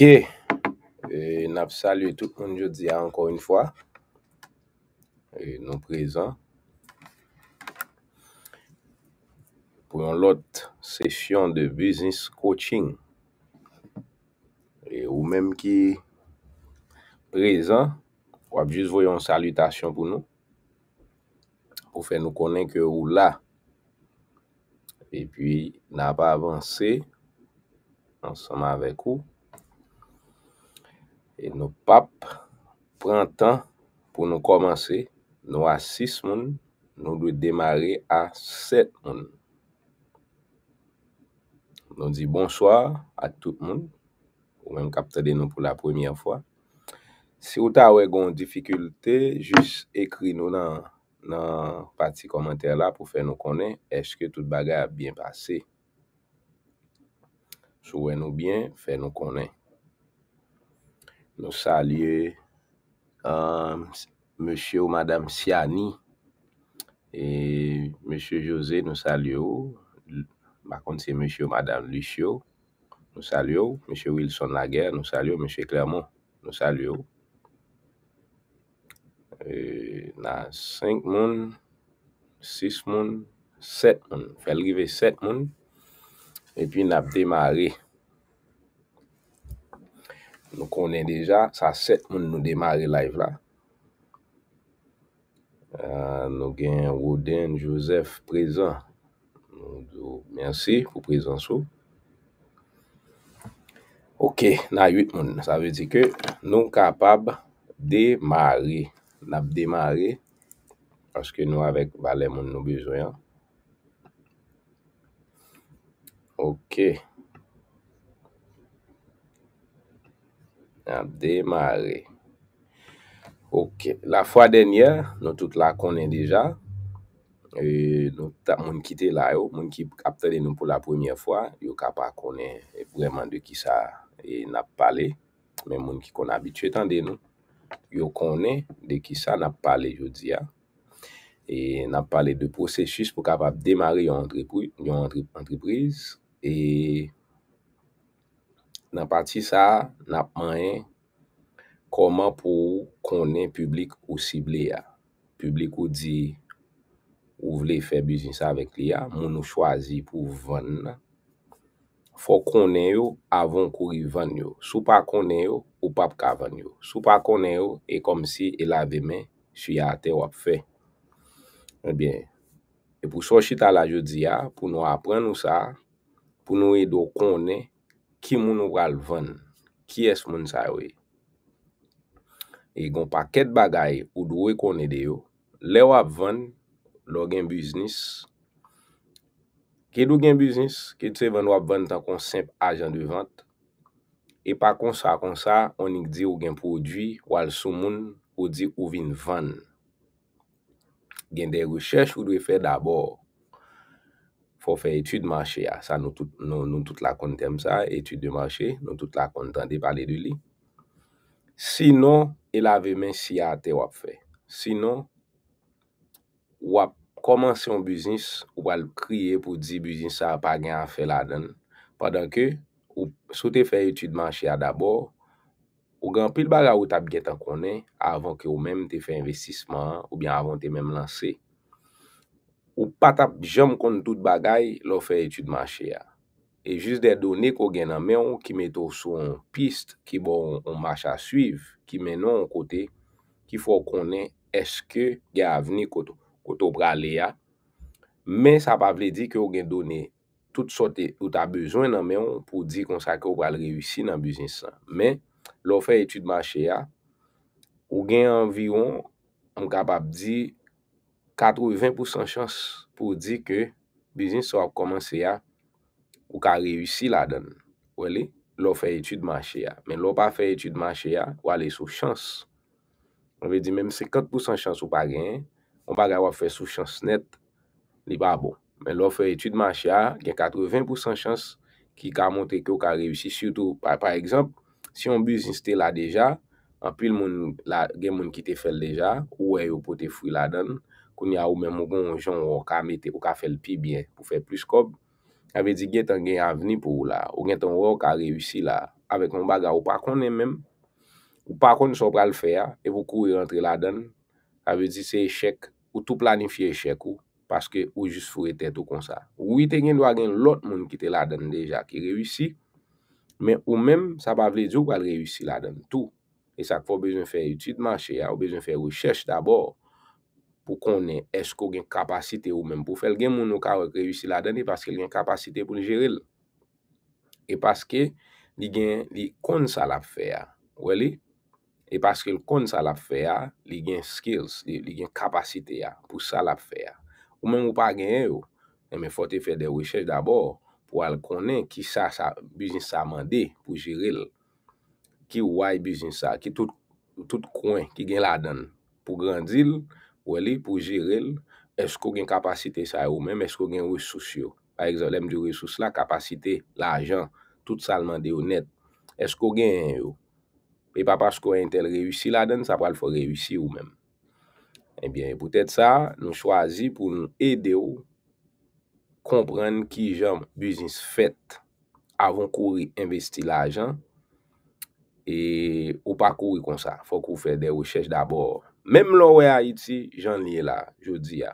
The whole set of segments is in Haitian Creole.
Ok, e, nap salu tout konjou diya ankon yon fwa. E, nou prezant. Pou yon lot seksyon de business coaching. E, ou menm ki prezant, wap jis voyon salutation pou nou. Ou fe nou konen ke ou la. E pi nap avanse. E pi ansama avek ou. E nou pap pran tan pou nou komanse, nou a 6 moun, nou dwe demare a 7 moun. Nou di bonsoir a tout moun, pou mwen kapte de nou pou la premiye fwa. Si ou ta ou e gon difikulte, jis ekri nou nan pati komantè la pou fè nou konen, eske tout bagay a byen pase, souwe nou byen, fè nou konen. Nou salye M. Um, ou M. Siani. E M. José nou salye ou. Bakon se M. ou M. Lichio. Nou salye ou. M. Wilson Lager. Nou salye ou M. Clermont. Nou salye ou. E, na 5 moun, 6 moun, 7 moun. Felrive 7 moun. E pi nap demare ou. Nou konen deja, sa 7 moun nou demare live la. Euh, nou gen Rodin, Joseph, Prezant. Merci ou Prezant sou. Ok, nan 8 moun. Sa ve di ke nou kapab demare. Nap demare. Aske nou avek balè moun nou bejoyan. Ok. Ok. ap demare. Ok, la fwa denye, nou tout la konen deja, e nou ta moun ki te la, moun ki kapte den nou pou la pounye fwa, yo kapak konen, vreman de ki sa, e nap pale, men moun ki kon abitue tan den nou, yo konen de ki sa, nap pale yo diya, e nap pale de proses jis pou kapap demare yon entreprise, e... nan pati sa, nan apman en, koman pou konen publik ou sible ya. Publik ou di, ou vle fe bizinsa vek li ya, moun ou chwazi pou ven na. Fou konen yo, avon kuri ven yo. Sou pa konen yo, ou pap ka ven yo. Sou pa konen yo, e kom si e lave men, sou ya ate wap fe. Mwen eh bien, e pou sou chita la jodi ya, pou nou apren nou sa, pou nou edo konen, Ki moun ou al van? Ki es moun sa we? E gon pa ket bagay ou do we konede yo. Le wap van, lo gen biznis. Ke do gen biznis? Ke te ven wap van tan kon semp ajan de vant? E pa konsa konsa, onik di ou gen prodwi, wal sou moun, ou di ou vin van. Gen de rechech ou do e fe dabor. fò fè etude manche a, sa nou tout la kon tem sa, etude manche, nou tout la kon tan te pale de li. Sinon, e la ve men si a te wap fè. Sinon, wap komanse yon biznis, wap kriye pou di biznis sa, pa gen a fè la den. Padan ke, sou te fè etude manche a ah, dabor, ou gen pil baga ou tab gen tan konen, avon ke ou men te fè investisman, ou bien avon te men lanse, ou patap jam kon tout bagay, lò fè etude manche ya. E jiz de donè kò gen nan men ou, ki met ou sou an pist, ki bon an manche a suiv, ki men nou an kote, ki fò konè eske gen aveni kòt ou pralè ya, men sa pa vle di ki ou gen donè tout sote ou ta bezwen nan men ou, pou di kon sa ki ou pralè rewisi nan bezwen sa. Men, lò fè etude manche ya, ou gen an viron, m kapap di, 80% chans pou di ke bizins se wap komanse ya ou ka rewisi la dan. Wale, lò fè etude manche ya. Men lò pa fè etude manche ya, wale sou chans. On ve di menm 50% chans ou pa gen, ou pa gen wap fè sou chans net, li pa bon. Men lò fè etude manche ya, gen 80% chans ki ka montre ki ou ka rewisi. Soutou, par exemple, si yon bizins te la deja, anpil moun, gen moun ki te fel deja, ou wè yon pou te fwi la dan, pou ni a ou men mou bon jan ou ka mette, ou ka fel pi byen pou fe plis kob. A ve di gen tan gen an veni pou ou la, ou gen tan ou ka reyusi la, avek mou baga ou pakon nen men, ou pakon sou pra l fe ya, evo kou rey rentre la den, a ve di se echek, ou tou planifi echek ou, paske ou jis furete tout kon sa. Ou ite gen do a gen lot moun ki te la den deja, ki reyusi, men ou men sa pa vle di ou kwa l reyusi la den, tou. E sa kfo bejwen fe utit manche ya, ou bejwen fe rechesh dabor, pou konen esko gen kapasite ou menm pou fel gen moun nou ka reyusi la dene paske gen kapasite pou njere l. E paske li gen, li kon sa la fe a, wè li? E paske li kon sa la fe a, li gen skills, li gen kapasite ya pou sa la fe a. Ou menm ou pa gen yo, menm e fote fe de wechèj dabor pou al konen ki sa sa bizins sa mande pou jere l. Ki ou waye bizins sa, ki tout konen ki gen la dene pou grandil l. wè li pou jirel, esko gen kapasite sa ou men, esko gen resous yo, pa ek zolem di resous la, kapasite la ajan, tout salman de yo net, esko gen yo, pe pa pa sko yon tel reyusi la den, sa pral fò reyusi ou men. Ebyen, pou tèt sa, nou chwazi pou nou ede yo, kompren ki jom, biznis fèt, avon kouri investi la ajan, e ou pa kouri kon sa, fò kou fè de wè chèj d'abor, Mèm lò wè Haiti, jan liye la, jodi ya.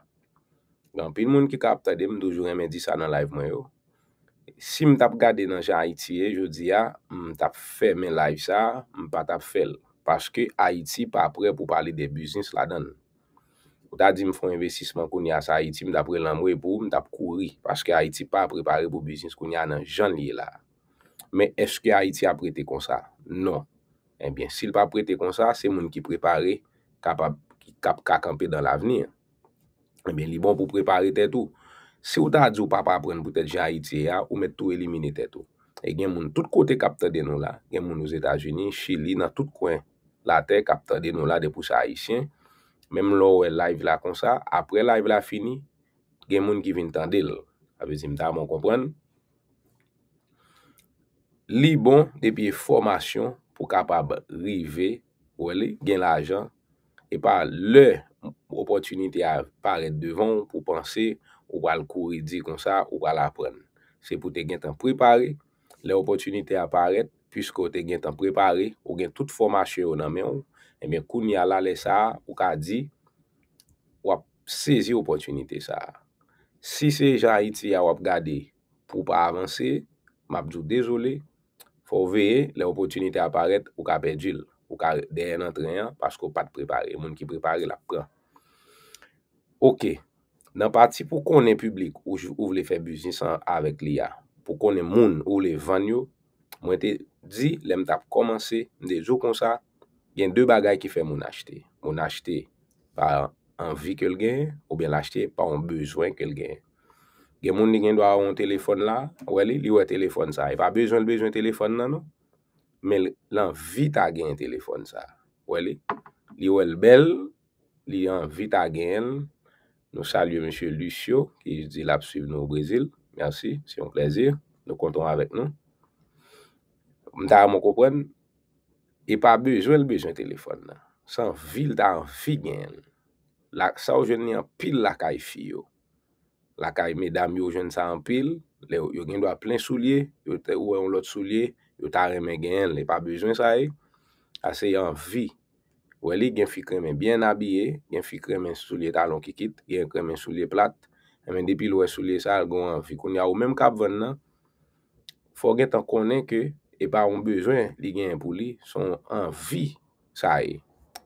Pè moun ki kap tèdèm, doujouren men di sa nan live mwen yo. Si m tap gade nan jen Haiti e, jodi ya, m tap fè men live sa, m pa tap fèl. Paske Haiti pa apre pou pale de biznis la dan. Ou ta di m fèm investisman koun ya sa Haiti, m tap re lan mwen pou, m tap kouri. Paske Haiti pa apre pare pou biznis koun ya nan jan liye la. Mè eske Haiti apre te konsa? Non. Ebyen, eh si l pa apre te konsa, se moun ki prepare... kapap kakampe dan la venye. E ben li bon pou prepare te tou. Se ou ta a dzi ou papa apren pou tete jayi tse ya, ou met tou elimine te tou. E gen moun tout kote kapta denon la. Gen moun ou Zeta Jouni, Shili, nan tout kwen. La te kapta denon la depousa Aisyen. Mem lò ou e live la kon sa. Apre live la fini, gen moun ki vin tan de lò. A vezim ta moun kompren. Li bon depi e formasyon pou kapap rive wè li gen la ajan e pa le opotunite eh a paret devan pou panse ou pa l kouri di kon sa ou pa l apren. Se pou te gen tan prepare, le opotunite a paret, pysko te gen tan prepare, ou gen tout foma che ou nan men ou, e men kou ni ala le sa, ou ka di, wap sezi opotunite sa. Si se jan iti ya wap gade pou pa avanse, mabjou dezole, fò veye, le opotunite a paret, ou ka pedjil. Ou ka deyen antrenyan, pasko pat prepare, moun ki prepare la pran. Ok, nan pati pou konen publik, ou vle fè biznisan avèk li ya, pou konen moun ou vle vanyo, mwen te di, lem tap komanse, mwen te zou kon sa, gen dè bagay ki fè moun achete. Moun achete par anvi kel gen, ou bè l'achete par an bezwen kel gen. Gen moun li gen dwa an telefon la, wè li, li wè telefon sa, e pa bezwen l'bezwen telefon nan nou, men lan vit agen yon telefon sa. Weli? Li wèl bel, li yon vit agen, nou salye M. Lucio, ki di lap suiv nou Brezil, mersi, si yon plezir, nou konton avèk nou. Mta yon mwokopwen, e pa bej, wèl bej yon telefon na. San vil dan figen, la sa ou jen ni an pil lakay fi yo. Lakay medam yo jen sa an pil, yo gen do a plen souliye, yo te ouwe yon lot souliye, yo ta remen gen, li pa bejwen sa e, a se yon vi, wè li gen fi kremen bien nabie, gen fi kremen sou li talon ki kit, gen kremen sou li plat, e men depi lwè e sou li sal, gwen fi koun ya ou menm kap ven nan, fò gen tan konen ke, e pa yon bejwen li gen pou li, son an vi sa e.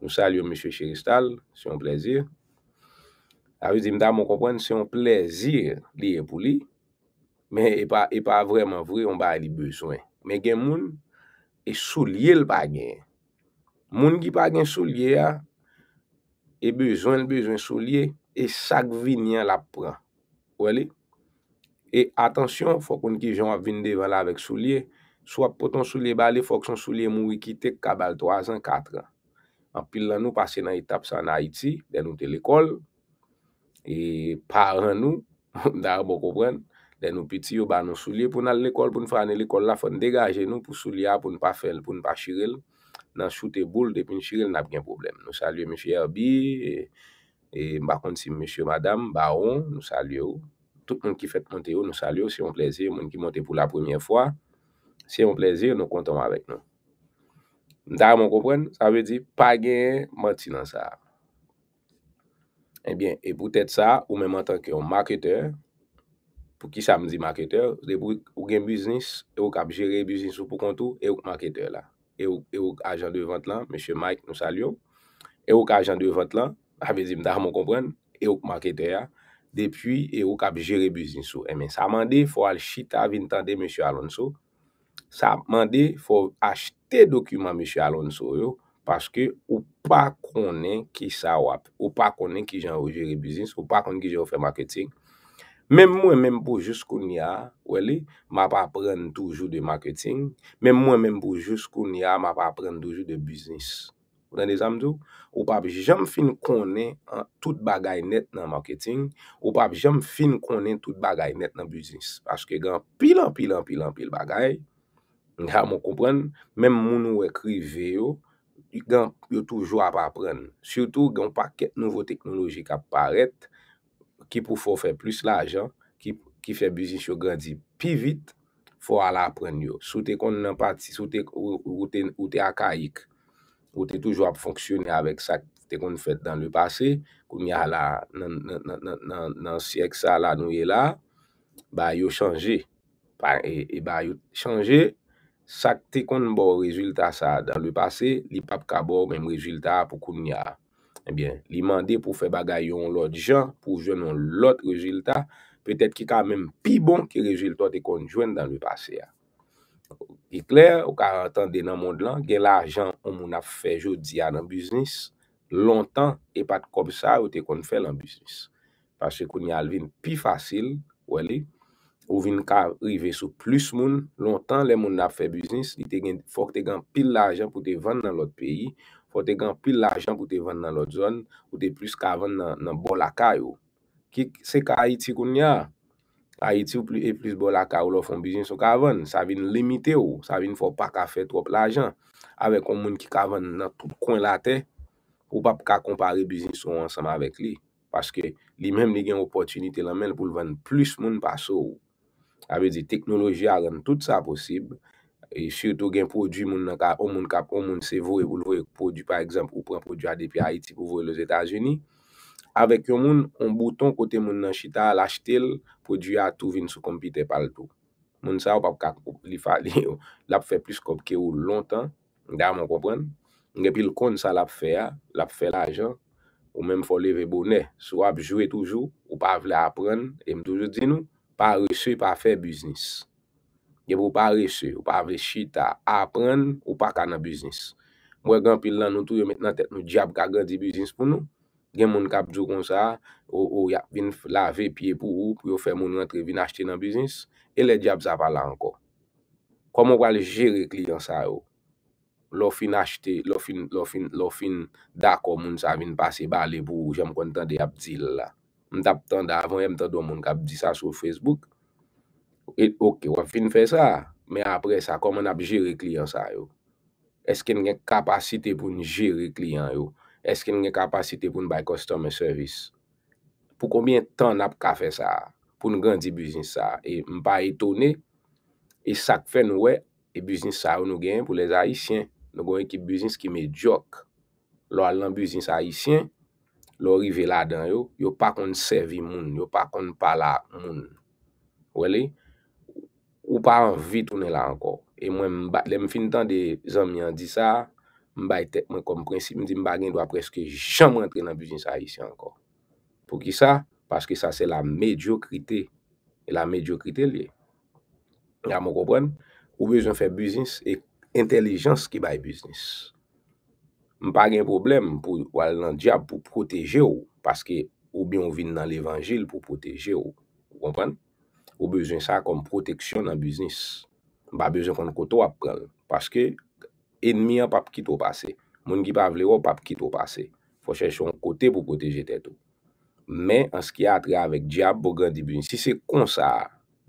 Nou salyon mèche Che Ristal, se yon plezir. A wè di mda moun kompwen, se yon plezir li gen pou li, men e, e pa vreman vre, yon ba li bejwen. Mè gen moun, e sou liye l pa gen. Moun ki pa gen sou liye a, e bezwen l bezwen sou liye, e sak vi nyan la pran. Wè li? E atensyon, fò kon ki jan wap vin devan la wèk sou liye, sou ap poton sou liye ba li, fò kon sou liye mou wikitek kabal 3 an, 4 an. An pil la nou pase nan etap sa nan Haiti, den nou telekol, e paran nou, dar bo koprenn, den nou piti yo ba nou souli pou nan l'ekol, pou nou fane l'ekol la, pou nou degaje nou pou souli a, pou nou pa fèl, pou nou pa chirel, nan choute boul, depi nou chirel, nan ap gen problem. Nou salye M. Herbie, e mba konti M. Madame, Baron, nou salye yo, tout moun ki fète monte yo, nou salye yo, si yon plezi, moun ki monte pou la premiè fwa, si yon plezi, nou konton avèk nou. Ndare moun kompren, sa ve di, pa gen mouti nan sa. E bien, e boutet sa, ou menmantan ki yon marketer, pou ki sa m zi marketer, ou gen biznis, e ou kap jere biznis ou pou kontou, e ou marketer la. E, e ou agent de 20 lan, mèche Mike, nou salyon, e ou agent de 20 lan, apè zi m da haman kompren, e ou marketer ya, depi e ou kap jere biznis ou. Emen, sa mande fò al chita vintande mèche Alonso, sa mande fò achte dokumen mèche Alonso yo, paske ou pa konen ki sa wap, ou pa konen ki jan ou jere biznis, ou pa konen ki jan ou fè marketing, Mem mwen menm pou jous koun ya, wè li, ma pa pren toujou de marketing. Mem mwen menm pou jous koun ya, ma pa pren toujou de business. O dan de zamdou? Ou pa bi jom fin konen tout bagay net nan marketing. Ou pa bi jom fin konen tout bagay net nan business. Paske gen pilan, pilan, pilan pil bagay. Nga mwen kompren, mem moun ou ekrive yo, gen yo toujou a pa pren. Soutou gen pa ket nouvo teknoloji ka paret, ki pou fò fè plus la jan, ki fè bizinsyo gandhi pi vit, fò ala apren yo. Sou te kon nan pati, sou te akayik, ou te toujwa fonksyonè avèk sa te kon fèt dan le pase, koumya la nan sièk sa la nouye la, ba yo chanje, e, e ba yo chanje sa te kon bo rezultat sa dan le pase, li pap ka bo mèm rezultat pou koumya. li mande pou fe bagay yon lot jan, pou jwen yon lot rezultat, petet ki ka menm pi bon ki rezultat te kon jwen dan li pase ya. Di kler, ou ka rattan de nan moun lan, gen la ajan ou moun ap fe jo diya nan biznis, lontan e pat kob sa ou te kon fe lan biznis. Pase kon yal vin pi fasil, ou vin ka rive sou plus moun, lontan le moun ap fe biznis, li te gen forte gen pil la ajan pou te vande nan lot peyi, Fote gan pil lajan koute vande nan lot zon, koute plus ka vande nan bol la ka yo. Kik se ka Haiti koun ya, Haiti ou plus bol la ka ou lò fon bizins yo ka vande. Sa vin limite yo, sa vin fò pa ka fè trop la jan. Ave kon moun ki ka vande nan tout kon la te, ou pa pou ka kompare bizins yo ansanm avek li. Paske li menm li gen opotinite la men pou vande plus moun pa sou. Ave di teknoloji a vande tout sa posib, e siretou gen prodjou moun nan ka, moun kap, moun se vore, moun vore prodjou par ekzamp, ou pren prodjou a depi Haiti pou vore los Etats-Unis, avek yon moun, on bouton kote moun nan chita la chite l, prodjou a touvin sou kompite pal tou. Moun sa wap ap kak pou li fali yo, l ap fe plis komp ke ou lontan, nda yon moun kopren, nge pil kon sa l ap fe ya, l ap fe la ajan, ou menm folive bonè, sou ap jwe toujou, ou pa vle apren, e m toujou di nou, pa reswe pa fe biznis. Ye pou pa rese, ou pa ave chita, apren, ou pa ka nan biznis. Mwen gen pil lan nou tou yo met nan tek nou diab ka gen di biznis pou nou. Gen moun kap djou kon sa, ou yak bin lave piye pou ou, pou yo fe moun rentre vin ashte nan biznis. E le diab zavala anko. Koman wale jere kliyan sa yo? Lofin ashte, lofin, lofin, lofin, da kon moun sa vin pase bali pou ou, jem kontan diab zil la. Mwen tap tanda avon, jem tanda moun kap zi sa sou Facebook. E, ok, wap fin fè sa, mè apre sa, koman ap jiri kliyan sa yo? Eske n gen kapasite pou n jiri kliyan yo? Eske n gen kapasite pou n bay kostome servis? Pou koumien tan ap ka fè sa? Pou n gen di biznis sa? E m pa etone, e sak fè nou we, e biznis sa ou nou gen pou les Haitien. Nou gwen ki biznis ki mè djok. Lò alan biznis Haitien, lò rive ladan yo, yo pa konn servi moun, yo pa konn pala moun. Wè li? Ou pa vitounen la anko. E mwen mbat, le mfin tan de zanm yon di sa, mbay tek mwen komprinsip, mdi mbagyen do apreske jam rentre nan bujins a yisi anko. Pou ki sa? Paske sa se la mediokrite. E la mediokrite li. Ya mwen kompran? Ou bezon fè bujins e intelijans ki bay bujins. Mbagyen problem pou walan diya pou proteje ou. Paske ou bin ou vin nan levangil pou proteje ou. Ou kompran? Ou bejwen sa kom proteksyon nan biznis. Ba bejwen kon koto ap kal. Paske enmi an pap kit wap pase. Moun ki pa vle wap pap kit wap pase. Fwa chèche yon kote pou koteje tèto. Men an skya atre avèk diap boga di biznis. Si se kon sa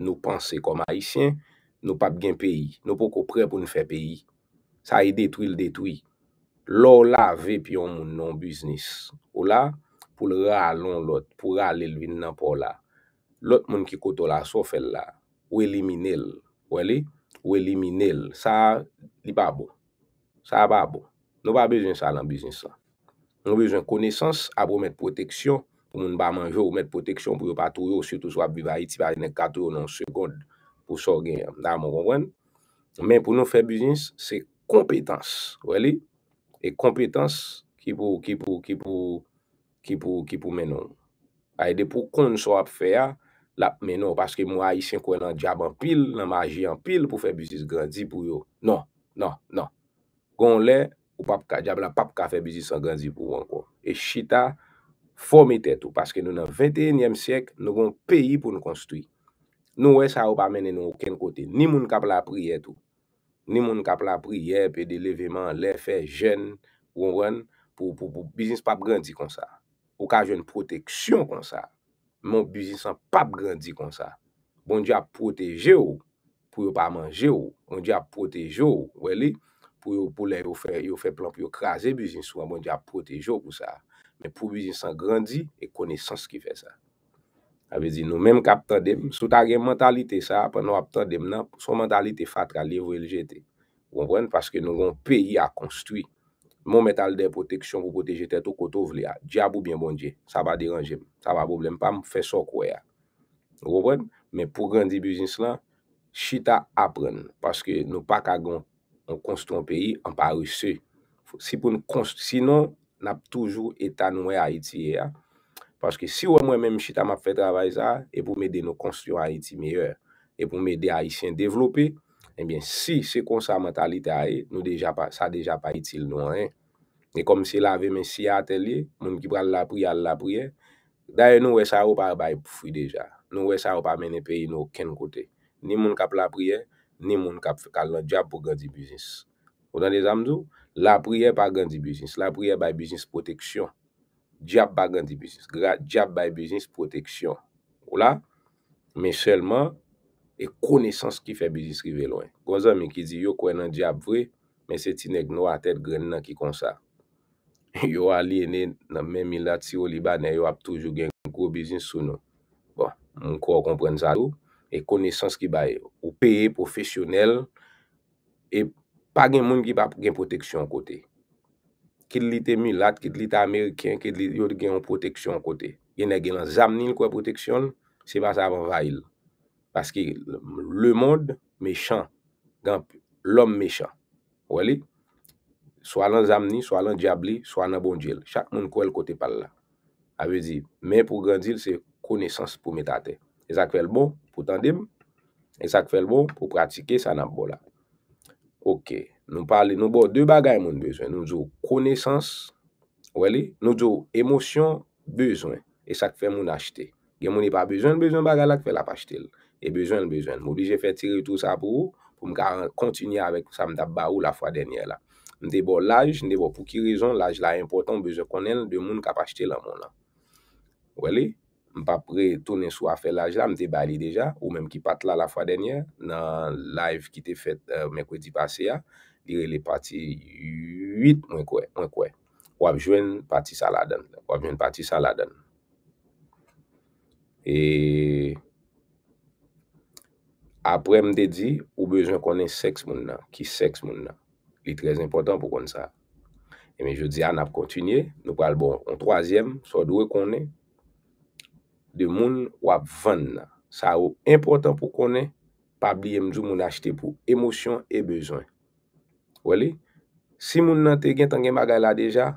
nou panse kom haisyen, nou pap gen peyi. Nou pou ko pre pou nou fe peyi. Sa yi detwi l detwi. Lò la ve pi yon moun nan biznis. Ou la pou l ra alon lot. Pou ra l elvin nan po la. lot moun ki koto la, so fel la, ou elimine l, wè li? Ou elimine l, sa li pa bo. Sa pa bo. Nou pa bejensan lan bejensan. Nou bejensan konesans, apou met proteksyon, moun ba manjou, met proteksyon, pou yo patou yo, se tou so ap biva iti, pa jenek katou yo nan sekond, pou so gen, nan moun konwen. Men pou nou fe bejensan, se kompetans, wè li? E kompetans, ki pou, ki pou, ki pou, ki pou menon. Aide pou kon so ap fe ya, La, menon, paske mwa isen kwen nan djab an pil, nan maji an pil pou fe bizis grandzi pou yo. Non, non, non. Gon lè, ou papka, djab la papka fe bizis an grandzi pou yon kon. E chita, fomite tou, paske nou nan 21e sèk, nou gon peyi pou nou konstwi. Nou wè sa ou pa menen nou ou ken kote, ni moun kap la priye tou. Ni moun kap la priye, pe de leveman, lefe, jen, yon, yon, pou bizis pap grandzi kon sa. Ou ka jen proteksyon kon sa. Mon bujinsan pap grandi kon sa. Bon di ap proteje ou, pou yo pa manje ou. Bon di ap proteje ou, wè li, pou yo pou lè yo fè plomp, yo krasè bujinsan, bon di ap proteje ou kon sa. Men pou bujinsan grandi, e kone sans ki fè sa. A vè di nou menm kapta dem, sou tagè mentalite sa, apè nou apta dem nan, sou mentalite fatra li yo LGT. Ponpwen, paske nou yon peyi a konstwi. Mon metal de proteksyon pou poteje tet ou koto vle ya. Dja pou bin bonje. Sa va diranje. Sa va boblem pa mou fe so kwe ya. Mwen pou grandibusins la, chita apren. Paske nou pa kagon, nou konstruan peyi, an pa russe. Sinon, nap toujou etan wè Haiti ya. Paske si wè mwen mèm chita ma fè travay za, e pou mède nou konstruan Haiti meyè. E pou mède Haitien devlopi, Eh si se konsa mentalite a e, sa deja pa itil nou. E kom se la ve men si a ateli, moun ki pran la priya, la priya, daye nou we sa ou pa bay poufri deja. Nou we sa ou pa mene peyi nou ken kote. Ni moun kap la priya, ni moun kap kalon jab pou ganti biznis. O dan de zamdou, la priya pa ganti biznis. La priya bay biznis proteksyon. Jab bay biznis proteksyon. O la, men selman, e konesans ki fe bizins ki ve lwen. Gon zan mi ki di yo kwen nan di ap vre, men se ti nek nou a tet gren nan ki kon sa. Yo a li ene nan men milat si yo li banen, yo ap toujou gen kou bizins sou nou. Bon, moun kou a kompren zado, e konesans ki baye. Ou peye, profesyonel, e pa gen moun ki pa gen proteksyon kote. Kid li te milat, kid li te Amerikyan, kid li yo gen yon proteksyon kote. Gen ne gen yon zamnin kwa proteksyon, se bas avan vayil. Paske le mod mechand. Ganp lom mechand. Wali? Swa lan zamni, swa lan diabli, swa nan bondjil. Chak moun kou el kote pal la. A vezi, men pou grandjil se konesans pou metate. E sak fe l bon pou tandim. E sak fe l bon pou pratike sa nan bo la. Ok. Nou pale, nou bo de bagay moun bezwen. Nou djou konesans, wali? Nou djou emosyon, bezwen. E sak fe moun achete. Gen moun e pa bezwen, bezwen bagay la ke fe la pa achete lè. E bejwen, bejwen. Mou li je fè tiri tout sa pou pou m ka kontinye avèk sa m da ba ou la fwa denye la. M debo laj, m debo pou ki rizon laj la important bejwen konen de moun kap achete la moun la. Wè li? M pa prè tonen sou a fè laj la, m te bali deja, ou mèm ki pat la la fwa denye nan live ki te fèt euh, mèk wè di pase ya, dire le pati 8, mwen kwe, mwen kwe, wèv jwen pati sa la den, wèv jwen pati sa la den. E... apre mde di ou bezon konen seks moun nan, ki seks moun nan. Li trez impotant pou konen sa. Eme, je di an ap kontinye, nou kalbo, an troazyem, so dwe konen, de moun wap vann nan. Sa ou impotant pou konen, pa biye mzou moun achete pou emosyon e bezon. Weli? Si moun nan te gen tangen bagay la deja,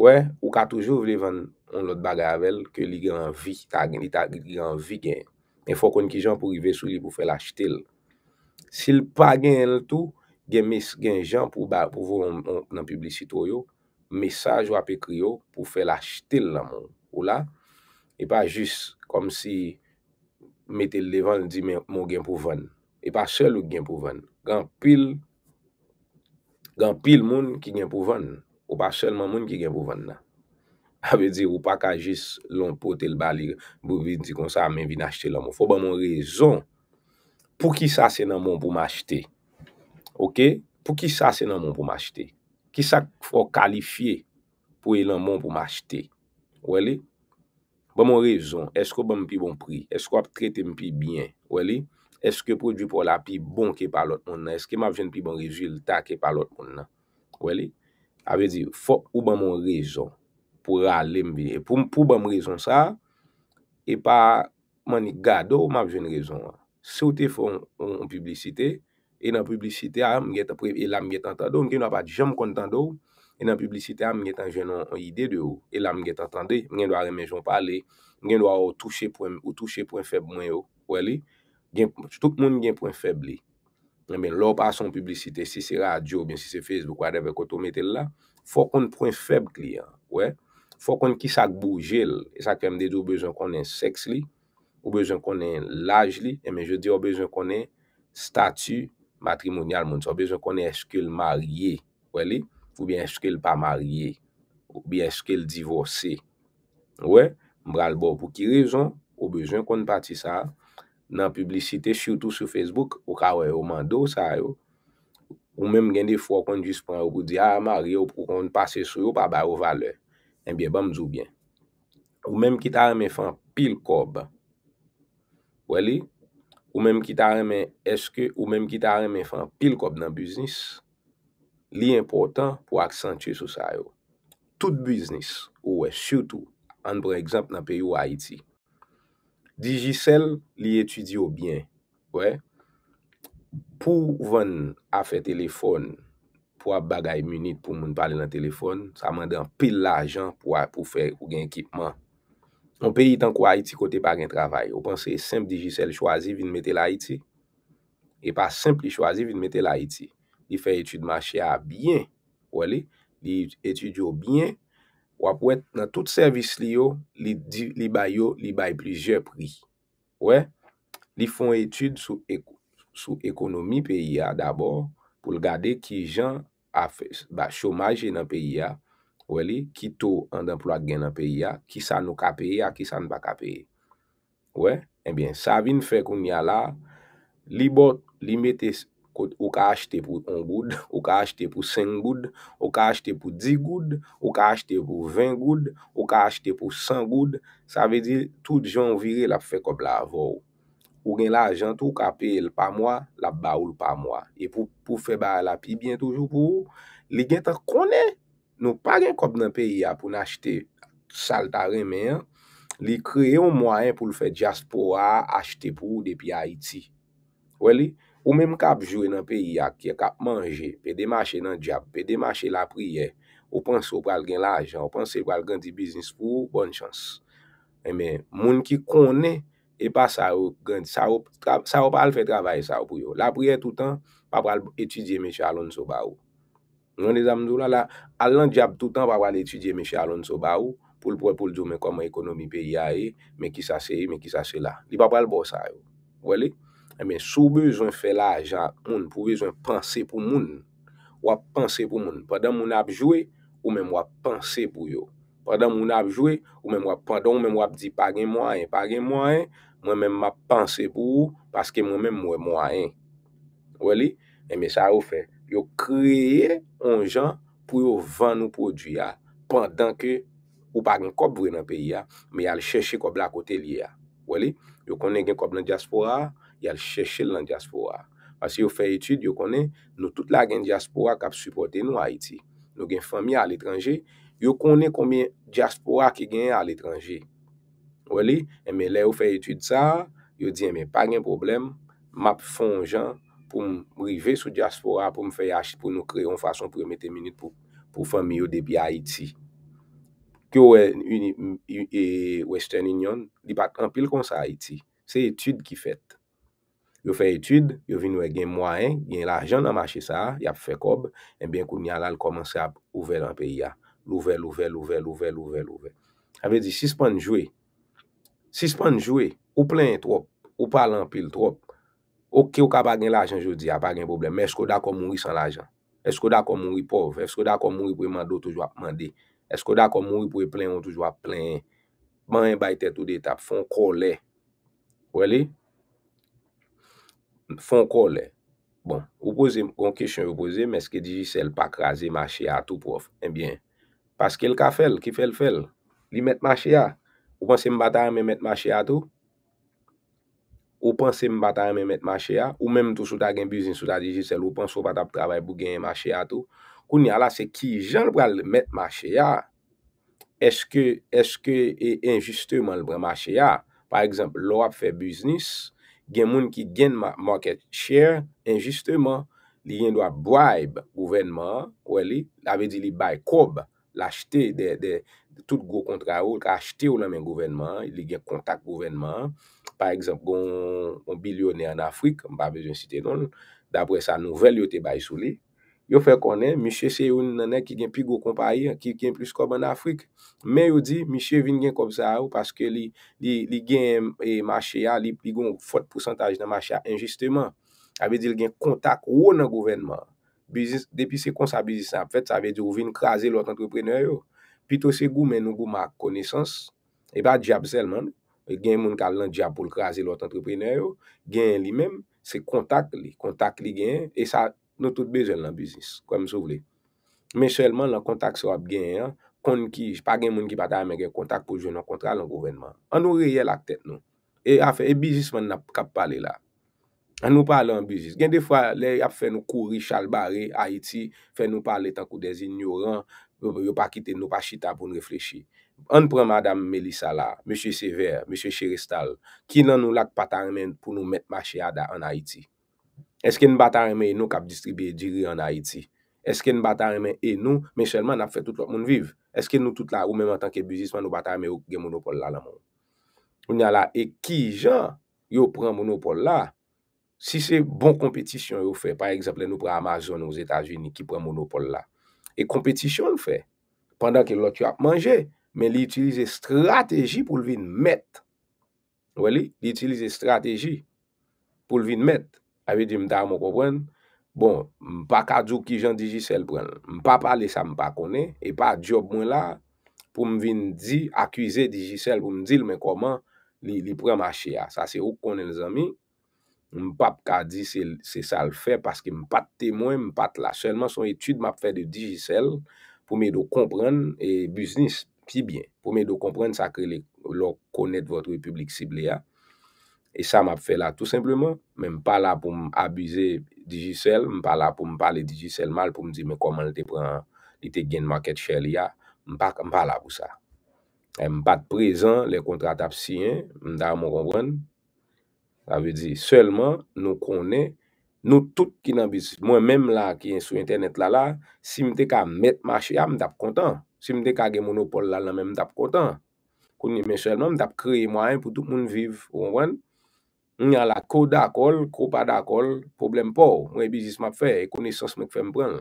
wè, ou ka toujou vli vann an lot bagay avel, ke li gen an vik, ta gen, li ta gen an vik gen. En fò kon ki jan pou rive sou li pou fè l'achitil. Sil pa gen l'tou, gen mes gen jan pou vò nan publicitoyo, mesaj wap e krio pou fè l'achitil nan moun. Ou la, e pa jis kom si metel devan di moun gen pou ven. E pa sel ou gen pou ven. Gan pil moun ki gen pou ven ou pa selman moun ki gen pou ven nan. A ve di ou pa ka jis loun pote l bali bou vi di kon sa a men vin achete loun moun. Fou ban moun rezon pou ki sa se nan moun pou m'achete. Ok? Pou ki sa se nan moun pou m'achete. Ki sa fò kalifiye pou e lan moun pou m'achete. Wele? Ban moun rezon eskò ban m'pi bon pri. Eskò ap trete m'pi bien. Wele? Eskò prodou pou la pi bon ke palot moun nan. Eskò ma vjen pi bon rezultat ke palot moun nan. Wele? A ve di fò ou ban moun rezon. pou ralem bi. Pou ba m rezon sa, e pa mani gado, ma vje n rezon. Se ou te foun an publisite, e nan publisite, e la m ge tan tan do, m gen wap adi jan m kontan do, e nan publisite, a m gen tan jen an ide de ou, e la m ge tan tan de, m gen dwa remenjon pale, m gen dwa ou touche pou en feb mwen yo, wè li, tout moun gen pou en feb li. M gen lop asan publisite, si se radio, si se fez, ou kwa deve koto metel la, fokon pou en feb kli ya, wè, Fokon ki sak boujel, sak emde di ou bezon konen seks li, ou bezon konen laj li, eme je di ou bezon konen statu matrimonial moun. Ou bezon konen eske l marye, ou bien eske l pa marye, ou bien eske l divorse. Ouè, mbral bo pou ki rezon, ou bezon konen pati sa nan publicite, choutou sou Facebook, ou kawè, ou mando sa yo. Ou menm gen de fokon jispran, ou pou di a ah, marye, ou pou konen pase sou yo, pa ba yo vale. Eh en biye ban mzoubyen. Ou menm ki ta reme fan pil kob. Ou menm ki ta reme, eske, ou menm ki ta reme fan pil kob nan biznis, li important pou aksanche sou sayo. Tout biznis, ou wey, syoutou, an bre ekzamp nan peyo Haiti. Digicel li etudi yo byen, wey. Pou ven a fe telefon? pou ap bagay munit pou moun pale nan telefon, sa mande an pil la ajan pou fe ou gen ekipman. On peyi tan kwa Haiti kote pa gen travay, ou pan se sempli jisel chwazi vin mette la Haiti, e pa sempli chwazi vin mette la Haiti. Di fe etude mache a bien, ou ali, di etude yo bien, ou ap wet nan tout servis li yo, li bay yo, li bay pli je pri. Ou e, di fon etude sou ekonomi peyi a dabor, pou l gade ki jan, Afes, ba chomaje nan peyi ya, wè li, kito an d'enploat gen nan peyi ya, ki sa nou ka peyi ya, ki sa nou ba ka peyi. Wè, en eh bien, sa vin fè koun ya la, li bot, li metes, ou ka achete pou 1 goud, ou ka achete pou 5 goud, ou ka achete pou 10 goud, ou ka achete pou 20 goud, ou ka achete pou 100 goud. Sa vè di, tout joun vire la fè kop la avou. Ou gen la ajan, tou ka pe el pa mwa, la ba ou l pa mwa. E pou fe ba la pi, bien toujou pou, li gen ta konen. Nou pa gen kop nan peyi ya pou n'achete salta remen, li kreye ou mwayen pou l'fe diaspora achete pou depi Haiti. Ou menm kap jwe nan peyi ya, ki e kap manje, pe demache nan diap, pe demache la priye, ou panse ou pral gen la ajan, ou panse ou pral gen di biznis pou, bon chans. E men, moun ki konen. E pa sa ou grand, sa ou pa al fe travaye sa ou pou yo. La pou ye toutan, pa pa al etidye me chaloun sou ba ou. Nou an de zamdou la la, al lan diap toutan pa pa al etidye me chaloun sou ba ou, pou l pou l djoumen koman ekonomi pe ya e, me ki sa se e, me ki sa se la. Di pa pa al bo sa yo, wole? E men soube zon fela a jan moun, pou ve zon panse pou moun, wap panse pou moun, pa dan moun ap jowe, ou men wap panse pou yo. Pandan moun ap jwe, ou mwen wap pandan, ou mwen wap di, pagin mwen, pagin mwen, mwen mwen mwen ap panse pou, paske mwen mwen mwen mwen. Weli? Eme sa ou fe. Yo kreye on jan, pou yo vann ou produ ya, pandan ke, ou pagin kop vwe nan peyi ya, me yal cheshe kop la kote li ya. Weli? Yo konen gen kop nan diaspora, yal cheshe l nan diaspora. Paske yo fe etude, yo konen, nou tout la gen diaspora kap suporte nou Haiti. Nou gen fami ya l etranje, Yo kone kome diaspora ki genye al etranje. Weli, eme le yo fe etude sa, yo di eme pa genye problem, map fon jan pou mrive sou diaspora, pou mfe yache pou nou kreyon fason pou eme teminite pou fami yo debi Haiti. Kyo wè e, e, Western Union, di pat anpil kon sa Haiti. Se etude ki fet. Yo fe etude, yo vinwe genye mwaen, genye la jan amache sa, yap fe kob, en ben koun nyalal komanse ap ouvel anpe ya. Louve, louve, louve, louve, louve, louve. A ve di, si se pan jwe, si se pan jwe, ou plen trup, ou palan pil trup, ou ki ou ka bagen l'ajan jodi, a bagen problem. Mè, esko da kon moui san l'ajan? Esko da kon moui pov? Esko da kon moui pou e mando toujwa mandi? Esko da kon moui pou e plen ou toujwa plen? Man en bayte tout de etap, fon kolè. Wele? Fon kolè. Bon, ou pose, kon kèchè yon ou pose, mè skè di jise l pa krasè ma chè a tou pov, en bien, Paske l ka fel? Ki fel fel? Li met ma che ya? Ou pan se mbata yon men met ma che ya tou? Ou pan se mbata yon men met ma che ya? Ou men mtou sou ta gen biznis sou ta dijise ou pan sou vatap trabay pou gen yon ma che ya tou? Kouni ala se ki jen l pral met ma che ya? Eske, eske e enjiste man l pral ma che ya? Par exemple, l wap fe biznis gen moun ki gen market share enjiste man, li gen dwa bribe gouvenman kwen li, lave di li bay kob l'achete de tout go kontra ou, l'achete ou nan men govenman, li gen kontak govenman. Par exemple, gon bilionè an Afrik, mba bezon site gon, d'apre sa nouvel yote bay sou li. Yo fe konen, miche se yon nanè ki gen pi go kompaye, ki gen plus kob an Afrik. Men yo di, miche vin gen kob sa ou, paske li gen machè ya, li gen fote pousantaj nan machè ya, enjisteman, avè di li gen kontak ou nan govenman. Depi se kon sa bizis sa ap fet, sa ve di ou vin krasi lout entreprener yo. Pito se gou men nou gou ma konesans, e ba diap selman. E gen moun kal nan diap pou l krasi lout entreprener yo. Gen li men, se kontak li. Kontak li gen, e sa nou tout bezel nan bizis, kwa m sou vle. Men selman, nan kontak se wap gen, kon ki, pa gen moun ki pata ame gen kontak pou joun nan kontra lan kouvenman. An nou reye lak tet nou. E afen, e bizis man nan kap pale la. An nou pale an bizis. Gen defwa le ap fè nou kouri chalbare Haiti, fè nou pale tankou de zi nyoran, yo pa kite nou pa chita pou nou reflechi. An pran madame Melissa la, mèche Severs, mèche Cheristal, ki nan nou lak pataremen pou nou met macheada an Haiti. Eske nou bataremen e nou kap distribye diri an Haiti? Eske nou bataremen e nou, men chèlman ap fè tout lop moun vive? Eske nou tout la ou mèman tankè bizis man nou bataremen ou gen monopoll la la moun? Ou nyan la e ki jan yo pran monopoll la? Si se bon kompetisyon yo fe, par ekseple nou pre Amazon ou Zeta Jini ki pre monopole la, e kompetisyon yo fe, pandan ke lò tu ap manje, men li itilize strategi pou l'vin met. Nou veli? Li itilize strategi pou l'vin met. Avi di mda mou kopwen, bon, mpa kadou ki jan Digicel pren, mpa pale sa mpa kone, e pa job mwen la, pou mvin di akwize Digicel, pou mdil men koman li pre ma che ya. Sa se ou konen zami, m pa ap ka di se sa l fe paske m pa te temoy, m pa te la selman son etude m ap fe de digicel pou m e do kompren e business, ki bien, pou m e do kompren sa kre lor konet vot republik Sibliya, e sa m ap fe la tout simplement, men m pa la pou m abize digicel, m pa la pou m pale digicel mal pou m di me koman li te gen market chel ya m pa la pou sa e m pa te prezen le kontrat ap siyen, m da m ou revren Avè di, selman nou konè, nou tout ki nan bizis, mwen mèm la ki yon sou internet la la, si mwen dek a mèt ma chè a, ah, mwen tap kontan. Si mwen dek a gen monopole la la, mwen tap kontan. Kouni mèm selman, mwen tap kreye mwen pou tout moun viv, mwen wèn. Mwen yon la kou da kol, kou pa da kol, problem pou, mwen bizis map fè, e kouni sens mèk fè mwen pren.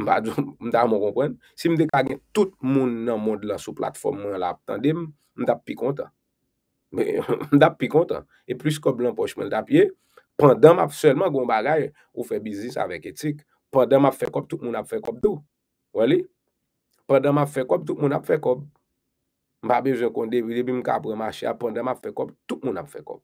Mwen tap mwen kompren. Si mwen dek a gen tout moun nan mod la sou platform mwen la ap tendem, mwen tap pi kontan. m dap pi kontan, e plus kop l'empochmen dap ye, pandan m ap selman goun bagay, ou fe bizis avèk etik, pandan m ap fe kop, tout moun ap fe kop dò, wè li, pandan m ap fe kop, tout moun ap fe kop, m babè jè kon debi, debi m kap remache a, pandan m ap fe kop, tout moun ap fe kop,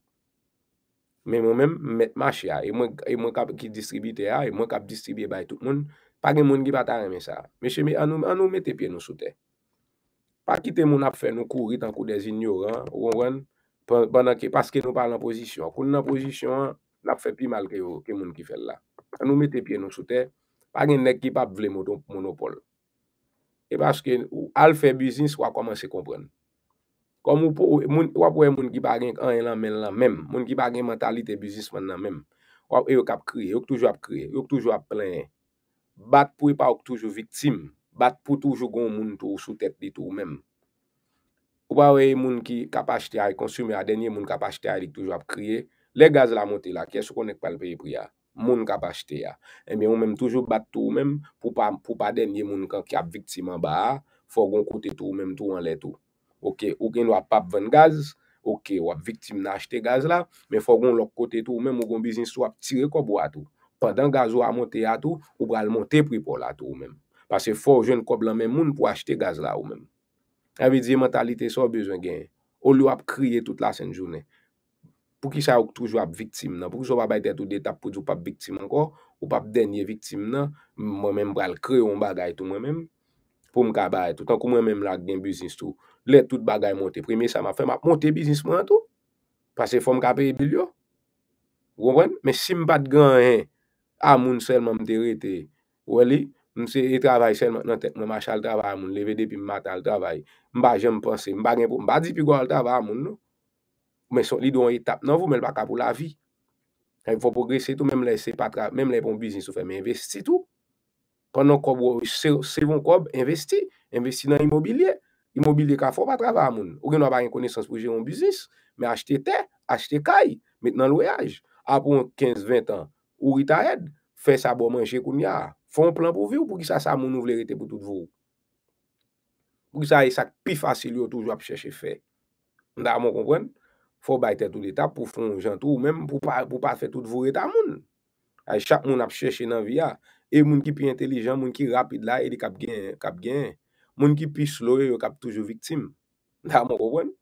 mè mè mèm met mache a, e mwen kap ki distribite a, e mwen kap distribye bay tout moun, pa gen moun ki patare mè sa, mè chè mè anou mè te pye nou soute, pa kite moun ap fe nou kouri, tan kou de zin yoran, Bandan ke, paske nou pa la pozisyon. Koun la pozisyon, la pfe pi mal ke yon, ke moun ki fel la. Kan nou mette pie nou sou te, pagin nek ki pap vle monopol. E paske ou al fe bizins, wak koman se kompren. Kou moun, wap wè moun ki pagin an yon la men la men, moun ki pagin mentalite bizins man nan men. Wap yon kap kri, yon toujou ap kri, yon toujou ap plen. Bat pou yon pa wak toujou vitim, bat pou toujou goun moun tou sou tep di tou men. Ou pa weye moun ki kapashte a yi konsume a denye moun kapashte a yi dik toujwa ap kriye. Le gaz la monte la, kesou kon ek palpe yi priya? Moun kapashte ya. Eme eh moun menm toujwa bat tou mèm pou pa denye moun ki ap viktim an ba a, fò goun kote tou mèm tou an letou. Ok, ou gen wap ap ven gaz, ok wap viktim nan achte gaz la, men fò goun lòk kote tou mèm, ou goun bizins wap tire kobo atou. Pendan gaz ou a monte ya tou, ou pral monte pripo la tou mèm. Pase fò gen kob la mèm moun pou achte gaz la ou mèm. Avidye mentalite sou bezwen gen, ou lou ap kriye tout la sen jounen. Pou ki sa ouk toujou ap viktim nan, pou ki sa ouk ap bayte tout detap pou di ou pap viktim anko, ou pap denye viktim nan, mwen menm bral kriyon bagay tou mwen menm pou mkabay tou. Kankou mwen menm lak gen bizins tou, let tout bagay monte, premi sa ma fè map monte bizins mwen an tou, pase fòm kapè e bil yo. Gounwen, me simbat gen an, a moun selman mderete, weli. Mwen se e travay se nan tekman mwacha l travay moun, leve depi mwata l travay. Mba jen mpense, mba gen pou, mba di pi gwa l travay moun nou. Mwen son li do an e tap nan vou, men l baka pou la vi. Kwen mwen fò progresi tout, men mwen le se patra, men mwen le pou mwizis ou fè, men investi tout. Kwen non kob wò, se yon kob, investi, investi nan immobilie. Immobilie ka fò patrava moun. Ou gen wap a yon koneysans pou jè yon mwizis, men achte te, achte kay, men nan loyaj. A pou 15-20 an, ou yon ta ed, fè sa bo manje koumya a. Fon plan pou vi ou pou ki sa sa moun nou vle rete pou tout vou? Pou ki sa e sak pi fasil yo touj yo ap chèche fe. Nda a moun kompwen? Fon bayte tout l'eta pou fon jantou. Mèm pou pa fè tout vou reta moun. A chak moun ap chèche nan vi a. E moun ki pi intelijan, moun ki rapide la, e di kap gen. Moun ki pi sloye, yo kap touj yo viktim. Nda a moun kompwen?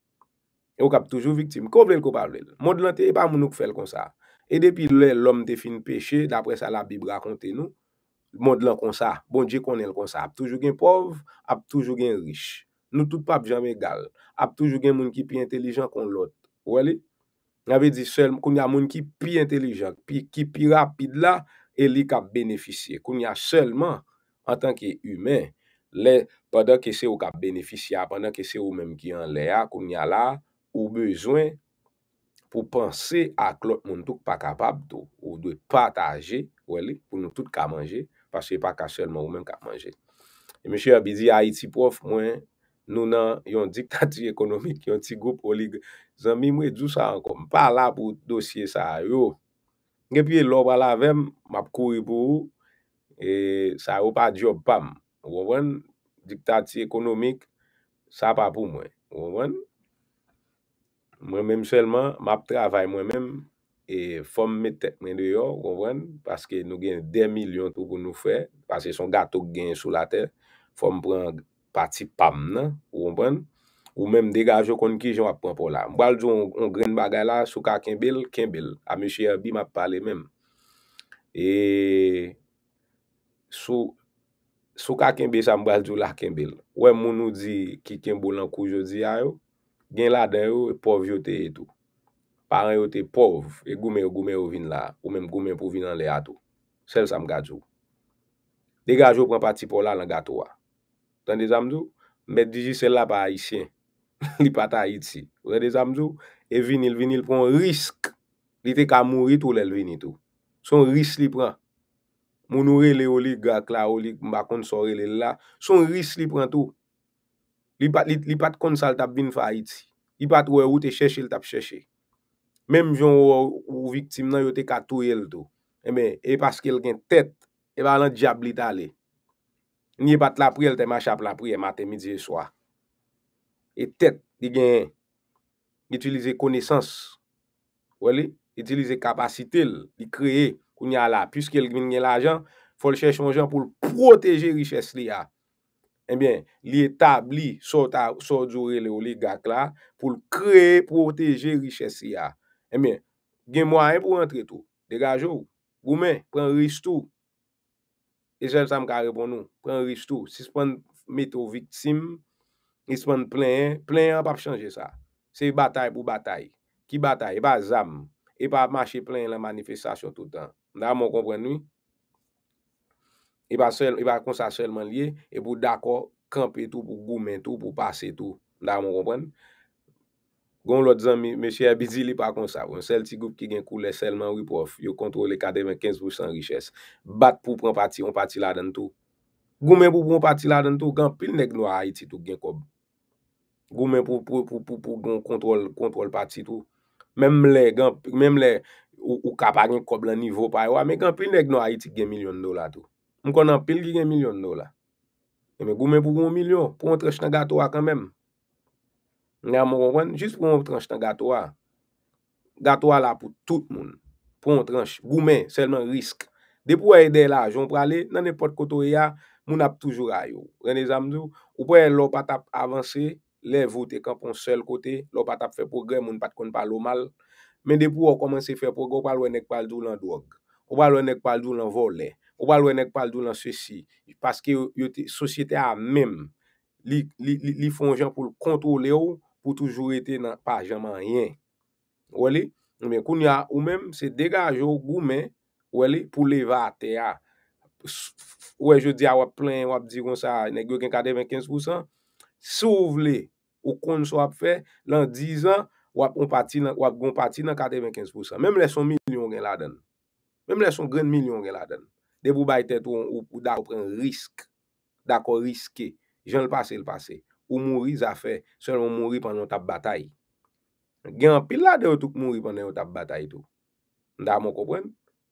Yo kap touj yo viktim. Koublel, koublel. Moun de lan te, e pa moun nou koufel kon sa. E depi lè, lòm te fin peche, dapre sa la bib raconte nou. Monde lan kon sa, bon dje kon el kon sa, ap toujou gen pov, ap toujou gen rich. Nou tout pa ap jame gal, ap toujou gen moun ki pi intelijan kon lot. Wali? N ave di sel, kounya moun ki pi intelijan, ki pi rapide la, e li ka beneficye. Kounya selman, an tanke yume, lè, padan ke se ou ka beneficya, padan ke se ou menm ki an lè ya, kounya la, ou bezwen, pou panse ak lot moun touk pa kapab do, ou do e pataje, wali, ou nou tout ka manje. Paswe pa ka selman ou men ka manjen. E mèche abidi Haiti prof mwen, nou nan yon diktati ekonomik, yon ti goup olig, zan mi mwen dousa ankom, pa la pou dosye sa yo. Nge piye lop ala vem, map kouye pou, e sa yo pa job pam. Wawen, diktati ekonomik, sa pa pou mwen. Wawen, mwen menm selman, map travay mwen menm, E fòm mè tek mè de yo, konpwen, paske nou gen 10 milyon tou kon nou fè, paske son gato gen sou la tè, fòm pran pati pam nan, konpwen, ou mèm degaj yo kon ki jwa pran pou la. Mbwaljou an gren bagay la, sou ka kembil, kembil. A me chè yè bi map pale mèm. E sou, sou ka kembil sa mbwaljou la kembil. Ouè moun nou di ki kembil nan koujou di a yo, gen la den yo, e pou vjote etou. Paran yo te pov, e gume yo gume yo vin la, ou men gume yo pou vin nan le ato. Sel sa m gajou. De gajou pran pati pou la nan gato wa. Tan de zamdou, m bet diji sel la pa a isyen, li pata a iti. Wan de zamdou, e vinil vinil pran risk, li te ka mouri tou lel vinil tou. Son risk li pran. Mounoure le oli, gak la oli, mba konsore le la. Son risk li pran tou. Li pat konsal tap bin fa a iti. Li pat wè ou te chèche l tap chèche. Mem joun ou viktim nan yo te katouye l to. Emen, eh e paske l gen tet, e ba lan diabli ta le. Nye bat la pri el te machap la pri e maten midye swa. E tet, li gen, n'utilize konesans, wali, n'utilize kapasite l, li kreye kou n'ya la. Piske l gmin gen la jan, folche chon jan pou l proteje riches li ya. Emen, eh li etabli sot zore le ou li gak la, pou l kreye proteje riches li ya. E eh mwen, gen mwa e pou rentre tou. Dega jou. Goumen, pren ris tou. E sel sam ka repon nou. Pren ris tou. Si se pren meto viksim, si se pren pleyen, pleyen ap ap chanje sa. Se batay pou batay. Ki batay? E pa zam. E pa ap mache pleyen la manifestasyon tout an. Nda mwen kompren nou? E pa e konsasselman liye, e pou dako kampe tou pou goumen tou, pou pase tou. Nda mwen kompren nou? Gon lò di zan mi, mèche Abizili pa kon sabon, sel ti goup ki gen koule selman wipof, yo kontrole kadeven 15 vousan riches, bat pou pran pati, on pati la den tou. Gon men pou pran pati la den tou, gan pil ne gno a iti tou gen kob. Gon men pou pran pati tou, men mle, men mle, ou kapar gen kob lan nivou pa yon, e men kan pil ne gno a iti gen milyon do la tou. Mwen kon nan pil gen milyon do la. E gon men pou pran milyon, pran trech nan gato a kan menm. Nè a moun konwen, jist pou moun tranche tan gatoa. Gatoa la pou tout moun. Pou moun tranche. Goumen, selman risk. Depou a yede la, joun prale, nan ne pot koto ya, moun ap toujou rayou. Renè zamdou, ou pou a lopat ap avanse, lè vote kan pou moun sel kote, lopat ap fè progrè moun pat kon palo mal. Men depou a komanse fè progrè, ou pa lwenek pal do lan drog. Ou pa lwenek pal do lan volè. Ou pa lwenek pal do lan sèsi. Paske yote, sosyete a mèm, li fonjan pou kontole ou, pou toujou ete nan pajaman yen. Wè li, nou men koun ya, ou men se degaje ou gou men, wè li, pou levate ya. Wè, je di a wap plen, wap digon sa, negyo gen kade 25%, souv le, ou kon sou ap fe, lan dizan, wap goun pati nan kade 25%. Mem le son milyon gen la den. Mem le son gren milyon gen la den. De pou baye tet ou, ou dako pren riske. Dako riske. Jen l'pase, l'pase. Ou mouri zafè, sèl ou mouri pan yon tap bata yi. Gyan pil la de ou touk mouri pan yon tap bata yi tou. Nda mou kopren?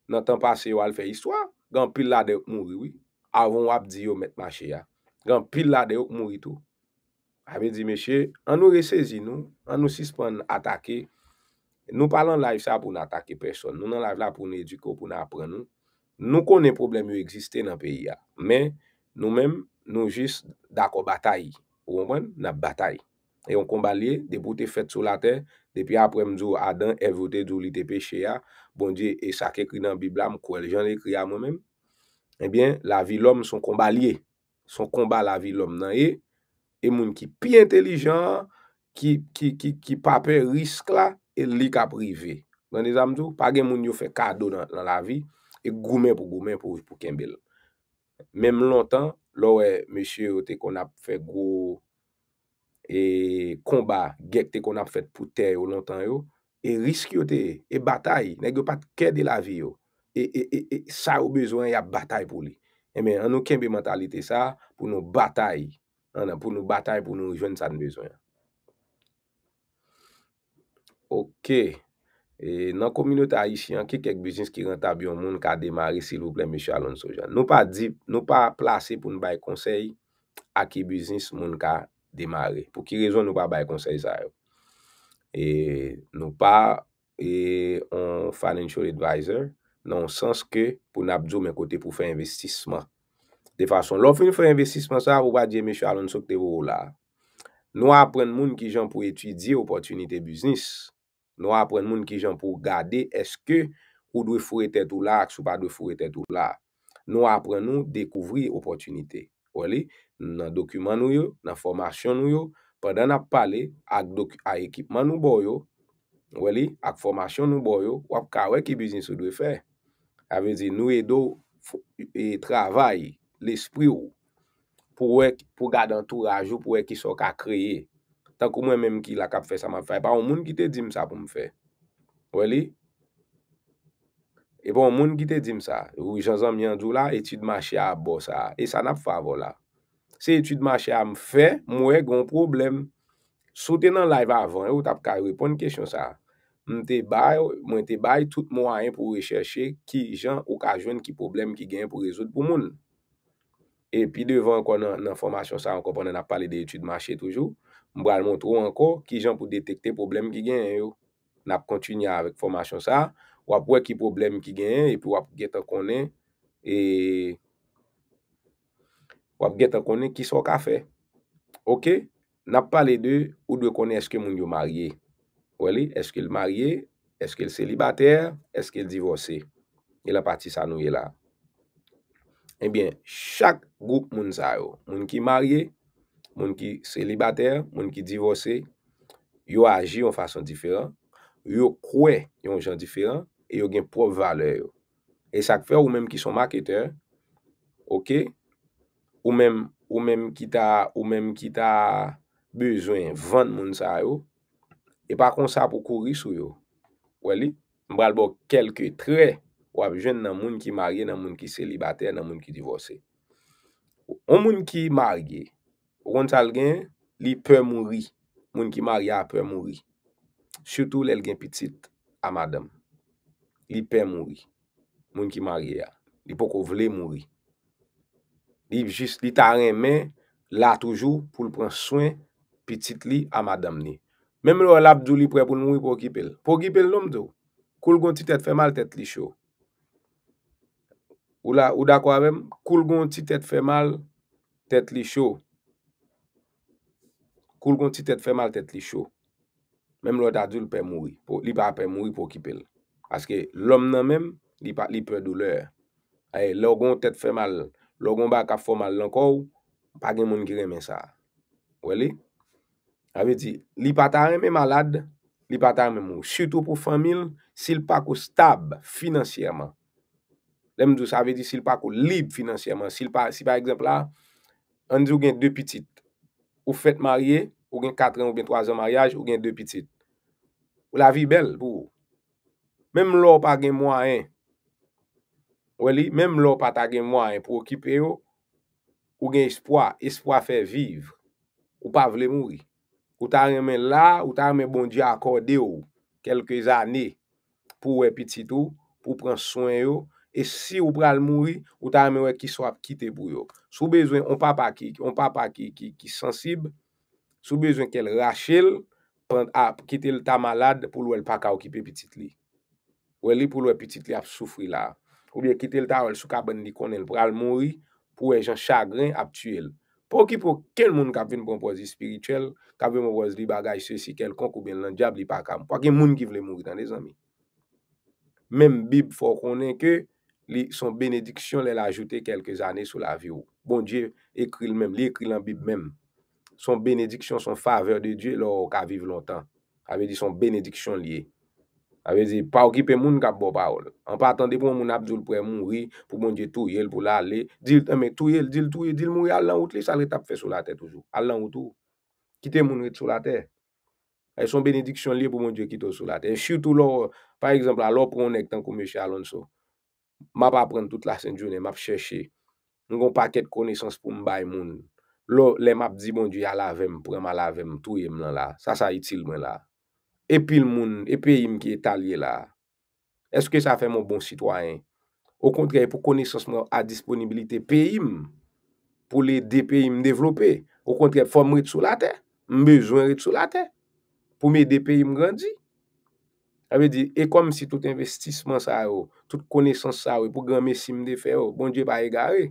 Nantan pase yo al fè histwa, gyan pil la de ou mouri wè. Avon wap di yo met ma chè ya. Gyan pil la de ou mouri tou. Ame di meshe, an nou resezi nou, an nou sispan atake. Nou palan la if sa pou nou atake person. Nou nan la if la pou nou ediko, pou nou apren nou. Nou konen problem yo egziste nan peyi ya. Men nou men nou jis da ko bata yi. Ou konwen, nan batay. E yon komba liye, de pou te fet sou la ten, depi apre mzou, adan, evote djou li te peche ya, bon diye, e sa ke kri nan bibla mkou, el jan e kri a mwen men, enbyen, eh la vi lom son komba liye, son komba la vi lom nan e, e moun ki pi entelijan, ki pape risk la, e li ka prive. Gwane zan mzou, pa gen moun yo fe kado nan la vi, e goumen pou goumen pou kembel. Mem lontan, lo we, mesye yo te kon ap fè gwo e komba, gek te kon ap fèt pou tè yo lontan yo, e risk yo te, e batay, ne ge pat kè di la vi yo, e, e, e, e sa yo bezwen ya batay pou li. Emen, an nou ken bi mentalite sa pou nou batay, an nan, pou nou batay pou nou jwen sa di bezwen. Ok. Ok. E nan kominote a yishyan, ki kek biznis ki rentabyon moun ka demare si louple mèche alonso jan. Nou pa plase pou nou bay konsey a ki biznis moun ka demare. Po ki rezon nou pa bay konsey zayou. E nou pa, e, an financial advisor nan an sens ke pou nabdou mè kote pou fè investisman. De fason, lò fè nè fè investisman sa, wou ba diye mèche alonso kte wou la. Nou apren moun ki jan pou etudye opotunite biznis. Nou apren moun ki jan pou gade eske ou dwe furetet ou la ak sou pa dwe furetet ou la. Nou apren nou dekouvri opotunite. Weli, nan dokuman nou yo, nan formasyon nou yo, pwede nan pale ak ekipman nou boyo, weli, ak formasyon nou boyo, wap ka wek ki bizins ou dwe fe. A vezi nou e do e travay l'espri ou, pou wek pou gade antouraj ou pou wek ki sok a kreye. Tan kou mwen menm ki lak ap fè, sa m ap fè. E pa ou moun ki te dim sa pou m fè. Wè li? E pou ou moun ki te dim sa. Ou jan zan m yandou la, etude machè a bo sa. E sa nap fè avò la. Se etude machè a m fè, m wè goun problem. Sote nan live avon, e ou tap kari, wè pon kèchon sa. Mwen te bay, mwen te bay, tout moun a yon pou rechèche ki jan okajwen ki problem ki gen pou rezout pou moun. E pi devan kon nan formasyon sa, an kon pon nan ap pale de etude machè toujou. Mbra l montrou anko, ki jan pou detekte problem ki gen yo. Nap kontinya avik formasyon sa. Wap wè ki problem ki gen, epi wap get an konen, e wap get an konen ki so ka fe. Ok, nap pale de ou de konen eske moun yo marye. Wè li, eske l marye, eske l selibater, eske l divorse. E la pati sa nou ye la. Ebyen, chak goup moun za yo. Moun ki marye, moun ki selibater, moun ki divose, yo aji yon fason diferan, yo kwe yon jan diferan, e yo gen prop vale yo. E sak fe ou menm ki son marketer, ou menm ki ta bezwen vant moun sa yo, e pa kon sa pou kouri sou yo. Weli, mbral bo kelke tre, wap jen nan moun ki marye, nan moun ki selibater, nan moun ki divose. Ou moun ki marye, Rontal gen, li pe mounri. Moun ki maria, pe mounri. Soutou lel gen pitit a madame. Li pe mounri. Moun ki maria. Li pou kou vle mounri. Li just, li tanren men, la toujou pou lpren soin pitit li a madame ni. Mem lor labdou li pre pou lmounri pou kipel. Po kipel lom do. Koul gonti tet fe mal, tet li chou. Ou la, ou da kwa rem, koul gonti tet fe mal, tet li chou. Koul kon ti tèt fè mal tèt li chou. Mem lòt a djou l pè moui. Li pa a pè moui pou kipel. Aske lòm nan mem, li pè douleur. Aye, lògon tèt fè mal, lògon ba kap fò mal lankou, pa gen moun ki gen men sa. Wè li? Ave di, li pa ta reme malade, li pa ta reme mou. Sütou pou famil, sil pa kou stab financièman. Lem djous ave di, sil pa kou lib financièman. Si par ekzemplar, anjou gen dè pitit, ou fèt marye, ou gen 4 an ou gen 3 an marye, ou gen 2 pitit. Ou la vi bel pou ou. Mem lò ou pa gen mwa an, wè li, mem lò ou pa ta gen mwa an pou ou kipe yo, ou gen espoi, espoi fè viv, ou pa vle mwou. Ou ta remen la, ou ta remen bondi akorde yo, kelke zanè pou ou e pitit ou, pou ou pren souen yo, e si ou pral mouri, ou ta amewe ki so ap kite bou yo. Sou bezwen, on pa pa ki, on pa pa ki, ki sensib, sou bezwen ke l rachel, pran ap kite l ta malade, pou l wè l paka w kipe pitit li. Wè li pou l wè pitit li ap soufri la. Ou wè kite l ta wè, sou ka ben li konen pral mouri, pou wè jan chagren ap tuel. Pou ki pou, ke l moun ka ven pran pozi spiritual, ka ven mou waz li bagaj se si kel kon, kou ben lan diab li paka. Pou akè moun ki vle mouri, tan de zami. Mem bib fò konen ke, Li, son benediksyon li l'ajoute kelke zane sou la vi ou. Bon, diye, ekri l'mem. Li, ekri l'anbib mem. Son benediksyon, son faveur de diye, lor ka vive lontan. Awe di, son benediksyon li. Awe di, pa w kipe moun kap bo pa ou. An pa atande pou moun abdoul pou e moun ri, pou moun diye tou yel pou la li. Dil, eh, ame, tou yel, dil, tou yel, dil moun ri. Al lan wout li, sa li tap fe sou la te toujou. Al lan wout ou. Kite moun ri sou la te. Awe, son benediksyon li pou moun diye kite sou la te. En Ma pa pren tout la sèndjounè, ma pa chèche. Nou kon pa ket koneysans pou mbay moun. Lò, lè ma pa di moun di alavem, prema alavem, touyem lan la. Sa sa itil mwen la. E pil moun, e peyim ki etalye la. Eske sa fè moun bon sitwayen? Ou kontre pou koneysans moun a disponibilite peyim, pou le depeyim devlopè. Ou kontre pou mwen rit sou la te, mbejwen rit sou la te. Pou mwen depeyim grandji. A ve di, e kom si tout investisman sa yo, tout konesans sa yo, e pou gen mesim de fe yo, bon diye pa e gare.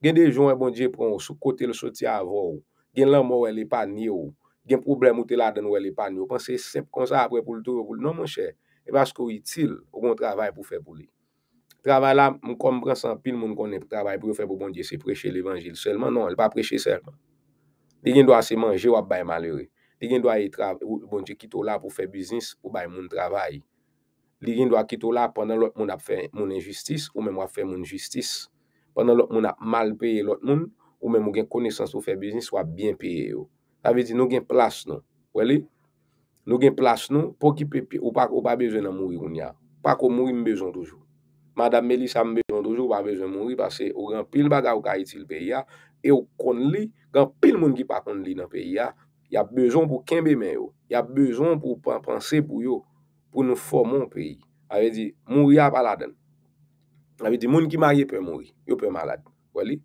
Gen de joun e bon diye pran yo, sou kote le soti avon yo, gen lam wè le pan yo, gen problem ou te la den wè le pan yo. Kwan se semp konsa apre pou l'torou, pou l'non monshe, e baskou itil, ou kon travay pou fe pou li. Travay la, mou kom bransan pil moun kon ne travay pou fe pou bon diye, se preche l'Evangil, selman non, l'pa preche selman. De gen do a se manje wap bay malere. li gen do a e trav, ou bonje kito la pou fè biznis, ou bay moun travay. Li gen do a kito la, pandan lot moun ap fè moun enjistis, ou mè mou ap fè moun enjistis. Pandan lot moun ap mal pèye lot moun, ou mè mou gen koneksans pou fè biznis, ou ap bien pèye yo. Ta ve di nou gen plas nou, wè li? Nou gen plas nou, pou ki pe pi, ou pa kou pa bejwen nan mouri ou nya. Pa kou mouri mbejwen dojou. Mada Melisa mbejwen dojou, ou pa bejwen mouri, pa se ou gen pil baga ou ga itil pe ya, e ou kon li, gen pil moun ki pa kon li nan pe ya, Y ap bejon pou kenbe men yo. Y ap bejon pou panse pou yo. Pou nou fò moun peyi. Avè di, mouri ap aladen. Avè di, moun ki mariye pou mouri. Yo pou maladen. Wè li?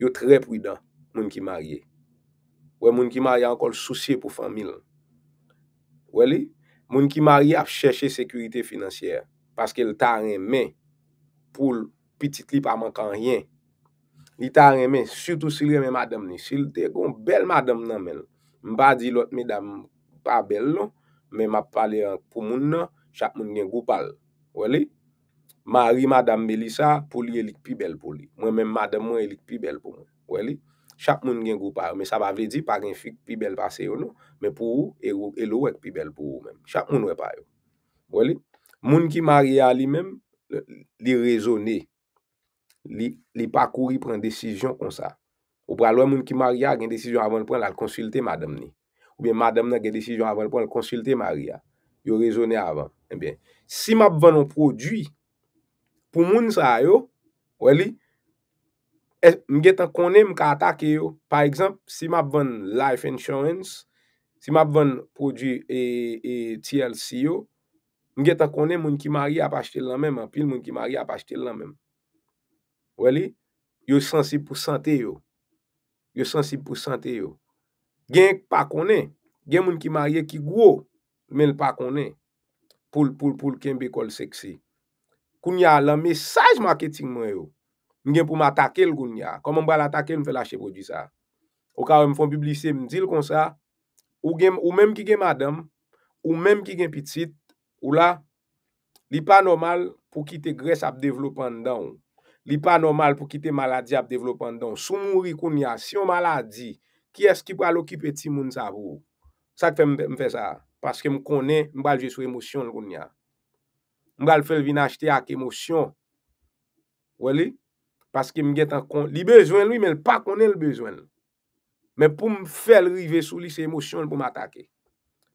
Yo trep widan moun ki mariye. Wè moun ki mariye ankol souciye pou famil. Wè li? Moun ki mariye ap chèche sekurite financièr. Paske l tarnè men. Poul pitit li pa mankan ryen. Li tarnè men. Soutou sil remè madèm ni. Sil te kon bel madèm nan men l. Mba di lot me dam pa bel no, me map pale pou moun no, chak moun gen goupal. Weli? Mari madame Melissa pou li elik pi bel pou li. Mwen men madame mwen elik pi bel pou moun. Weli? Chak moun gen goupal. Me sa va ve di pari enfik pi bel pase yo no, me pou ou elowek e pi bel pou ou men. Chak moun wè pa yo. Weli? Moun ki mari a li men, li rezone, li pakouri pren desijyon kon sa. Ou pral wè moun ki Maria gen desijon avon pren lal konsilte madam ni. Ou ben madam nan gen desijon avon pren lal konsilte Maria. Yo rezonè avon. Eh si m ap vèn an prodjwi, pou moun sa yo, wè li, eh, m gen tan konè m ka atake yo. Par exemple, si m ap vèn life insurance, si m ap vèn prodjwi e, e TLC yo, m gen tan konè moun ki Maria ap achete lan mèm. Pil moun ki Maria ap achete lan mèm. Wè li, yo sensib pou sante yo. Yo sensib pou sante yo. Genk pa konen. Genk moun ki marye ki gwo. Men l pa konen. Poul, poul, poul, kenbe kol seksi. Koun ya la mesaj marketingman yo. Men gen pou matakel koun ya. Koman mbal atakel mfe lache prodisa. Ou ka ou mfon publise mdil kon sa. Ou menm ki gen madem. Ou menm ki gen pitit. Ou la. Li pa normal pou kite gres ap devlopman dan ou. Li pa normal pou kite maladi ap devlopan don. Sou mouri koun ya, si yon maladi, ki es ki pral okipe ti moun zavou? Sa k fè m fè sa? Paske m konen, m balje sou emosyon l koun ya. M gal fè l vinachte ak emosyon. Weli? Paske m get an kon. Li bezwen li, men l pa konen l bezwen. Men pou m fè l rive sou li se emosyon, l pou m atake.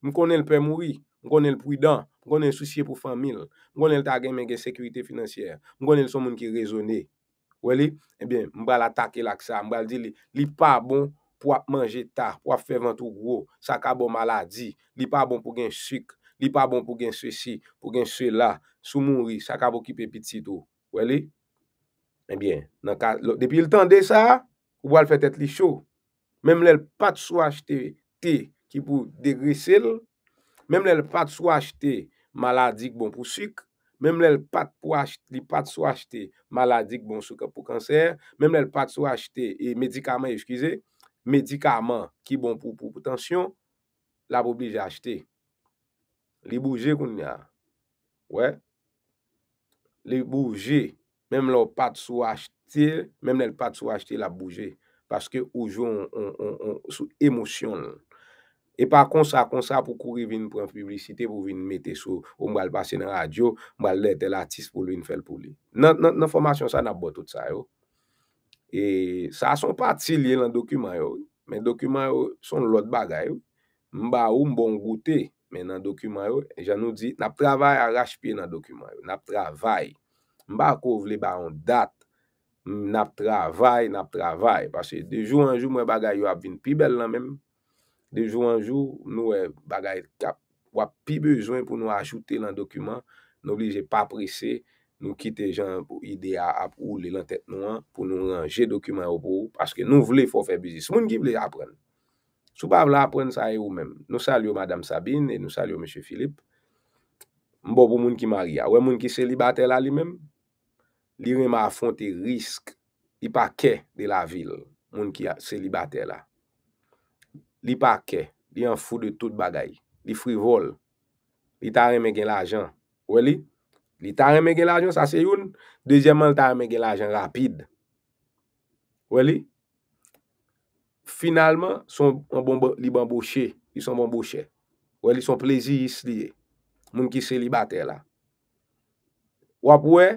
M konen l pè mouri, m konen l pridan. mwen konen souci pou famil, mwen konen lita gen men gen sekurite financier, mwen konen lisa moun ki rezone, weli, mwen bal atake lak sa, mwen bal di li pa bon pou ap manje ta, pou ap fe vantou gro, sa ka bo maladi, li pa bon pou gen suk, li pa bon pou gen sosi, pou gen sela, sou mounri, sa ka bo kipe piti do, weli, mwen bien, depi l tan de sa, ou bal fetet li chou, mwen mwen lel pat sou achete te ki pou degrese l, Maladik bon pou sik. Mem lèl pat pou achte. Li pat sou achte. Maladik bon sou kapou kanser. Mem lèl pat sou achte. E medikaman, eskize. Medikaman ki bon pou potansyon. La pou bli jachte. Li bouje koun ya. Ouè. Li bouje. Mem lèl pat sou achte. Mem lèl pat sou achte la bouje. Paske oujou sou emosyon lèl. E pa konsa, konsa pou kouri vin pran publicite, pou vin mette sou, ou mbal pase nan radyo, mbal lete l'artiste pou li, nfel pou li. Nan formation sa, nan bote tout sa yo. E sa son pati liye nan dokumen yo, men dokumen yo, son lot bagay yo. Mba ou mbon goute, men nan dokumen yo, e jan nou di, nan travay a rash pi nan dokumen yo, nan travay. Mba kou vle ba an dat, nan travay, nan travay, pase de jou an jou mwen bagay yo, ap vin pi bel nan menm, Dejou anjou nou bagay kap, wap pi bejouen pou nou ajoute lant dokumen, nou lije pa presse, nou kite jan pou ide a ap ou li lantet nou an, pou nou ranje dokumen ou pou ou, paske nou vle fò fè bizis. Moun ki vle apren. Sou pa vle apren sa e ou men. Nou salyo Madame Sabine, nou salyo M. Philippe. Mbobou moun ki Maria, wè moun ki se li bate la li men, li ren ma afonte risk, li pa ke de la vil, moun ki se li bate la. li pa ke, li an fou de tout bagay, li frivol, li tarè men gen l'ajan, li tarè men gen l'ajan sa se youn, dezyèman, li tarè men gen l'ajan rapide, wè li, finalman, son bonboche, li son bonboche, wè li son plezi yis li, moun ki se li bate la, wap wè,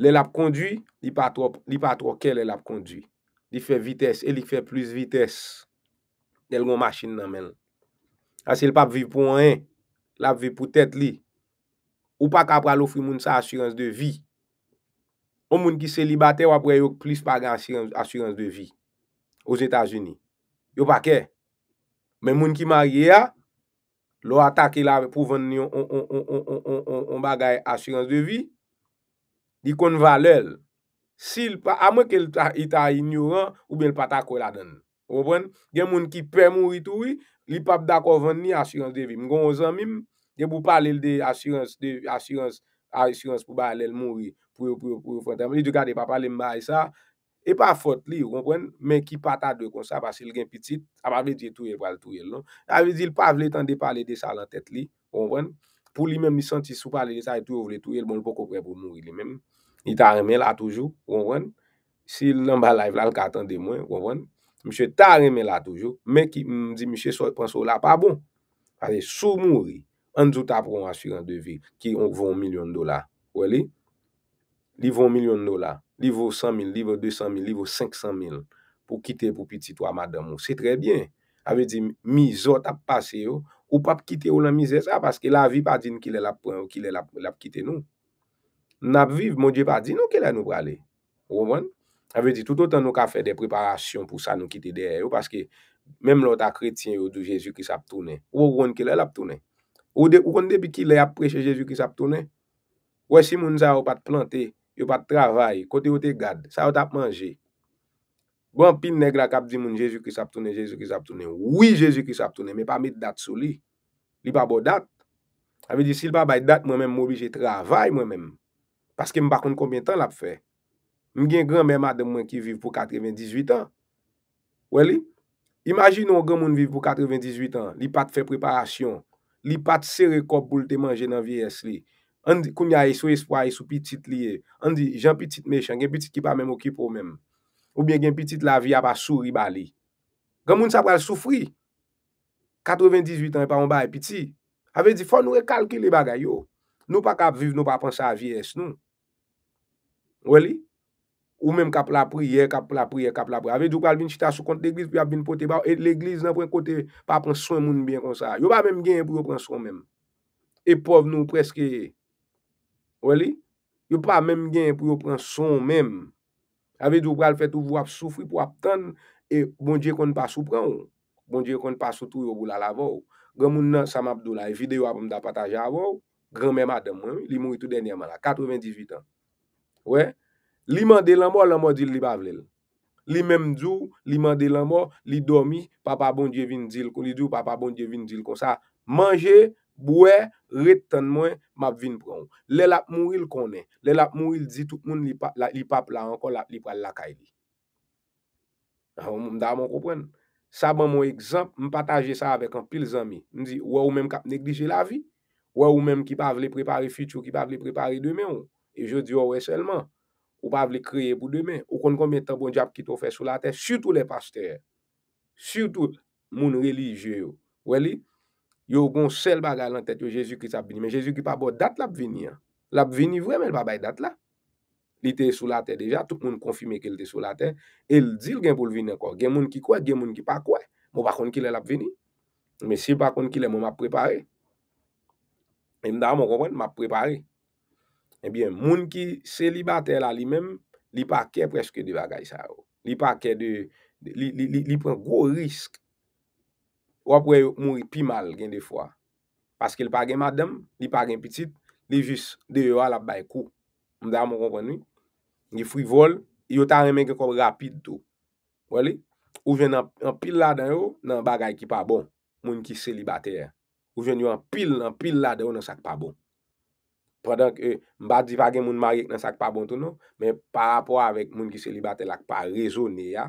li lap kondwi, li pa troke lè lap kondwi, li fe vites, e li fe plus vites, Del goun machin nan men. Asil pap vi pou an en, la vi pou tet li. Ou pa kapra lofri moun sa asurans de vi. O moun ki selibate wapre yo plis pa gan asurans de vi ou Zeta Zuni. Yo pa ke, men moun ki magye ya, lo atake la pou ven nyo on bagay asurans de vi, di kon valel. Si l pa, a mwen ke l ta ita inyoran, ou ben l pata ko la dene. Gonpwen, gen moun ki pe mouri toui, li pap da kovon ni asyrans devim. Gon ozan mim, gen pou pale l de asyrans pou ba alel mouri, pou yo pou yo pou yo fote. Li dukade pa pale mba e sa, e pa fote li, gonpwen, men ki pata dwe kon sa, pasil gen pitit, a pa vle di touye pal touye l non. A vle di l pa vle tan de pale de sa la tete li, gonpwen, pou li men mi santi sou pale de sa e touye vle touye l, bon l pou kovon pou mouri li men. Ni ta remen la toujou, gonpwen, si l nan ba la vle al katan de mwen, gonpwen, Mche ta reme la toujou, men ki mdi mche soy pranso la pa bon. Ale sou mouri, anzou ta pran asyran devir, ki yon voun milyon dola, wali? Li voun milyon dola, li voun 100.000, li voun 200.000, li voun 500.000, pou kite pou piti to a madame ou. Se tre bien. Ave di, mizot ap pase yo, ou pa p kite ou nan mize sa, paske la vi pa din ki lè la pran ou ki lè la p kite nou. Nan ap viv, moun je pa din nou ke lè nou prale. Ou bonn? Avè di, tout an nou ka fè de preparasyon pou sa nou kite derè. Ou paske, mèm lò ta kretyen yo du Jezou kris ap tounè. Ou roun ke lè ap tounè. Ou roun debi ki lè ap preche Jezou kris ap tounè. Ou e si moun sa yo pat plante, yo pat travay, kote yo te gad, sa yo tap manje. Gwant pin neg la kap di moun Jezou kris ap tounè, Jezou kris ap tounè. Ou wè Jezou kris ap tounè, mè pa mè dat sou li. Li pa bo dat. Avè di, si l pa bay dat mwen mèm, mou bi je travay mwen mèm. Paske m bakoun konbyen tan l ap fè. Mwen gen gran men mat de mwen ki viv pou 98 an. Wè li? Imagin nou gen moun viv pou 98 an. Li pat fè preparasyon. Li pat sère kop boul te manje nan viyes li. An di kounya yi e sou espwa yi e sou pitit liye. An di jan pitit mechang. Gen pitit ki pa mèm okipo mèm. Ou bien gen pitit la vi apasou ribali. Gen moun sa pral soufri. 98 an e pa mwen baye pitit. A ve di fò nou re kalkil li bagay yo. Nou pa kap viv nou pa pansa a viyes nou. Wè li? Ou menm kap la priye, kap la priye, kap la priye. Ave djou pral bin chita sou kont l'eglise, pi ap bin pote baw, et l'eglise nan pran kote pa pran son moun bin kon sa. Yo pa menm genye pou yo pran son menm. E pov nou preske, yo pa menm genye pou yo pran son menm. Ave djou pral fet ou vo ap soufri pou ap tan, e bon dje kon pa sou pran, bon dje kon pa sou tou yo gula la vò. Gran moun nan Sam Abdoulaye, videyo ap mda patajan avò, gran menm Adam, li moun tout denyaman la, 98 an. Ouè, Li mande lambo, lambo dil li pavlel. Li mem djou, li mande lambo, li domi, papa bon dje vin dil ko. Li djou, papa bon dje vin dil ko. Sa manje, boue, retten mwen, map vin proun. Le lap mou il konen. Le lap mou il di tout moun li pap la anko, li pap la kajbi. Mda moun koupwen. Sa ban moun ekzamp, m pataje sa avek an pil zami. Mdi, waw mèm kap neglije la vi? Waw mèm ki pavle prepari fityo, ki pavle prepari demè ou? E jè di wè selman. Ou pa av li kreye pou demen. Ou kon kon metan bon jab ki to fe sou la ten. Surtout le pasteur. Surtout moun religye yo. Weli? Yo kon sel bagal nan tet yo Jezou Krist ap vini. Men Jezou ki pa bo dat la ap vini ya. La ap vini vremen pa bay dat la. Li te sou la ten deja. Tou kon konfime ke li te sou la ten. El di l gen pou l vini akor. Gen moun ki kwe, gen moun ki pa kwe. Moun pa kon ki le la ap vini. Men si pa kon ki le moun ap prepare. Men da moun kon moun ap prepare. Moun ki se li batè la li mèm, li pa kè preske de bagay sa yo. Li pa kè de, li pren gro risk. Wapwe mouni pi mal gen de fwa. Paske li pa gen madem, li pa gen pitit, li jis de yo alap bay kou. Mda moun konpon ni, ni frivol, yo tan remen ke kom rapid tou. Wali, ou ven nan pil la den yo, nan bagay ki pa bon. Moun ki se li batè ya. Ou ven yo nan pil, nan pil la den yo, nan sak pa bon. Pradak e mba di vage moun maryek nan sak pa bontou nou, men pa rapor avek moun ki se li bate lak pa rezo ni ya,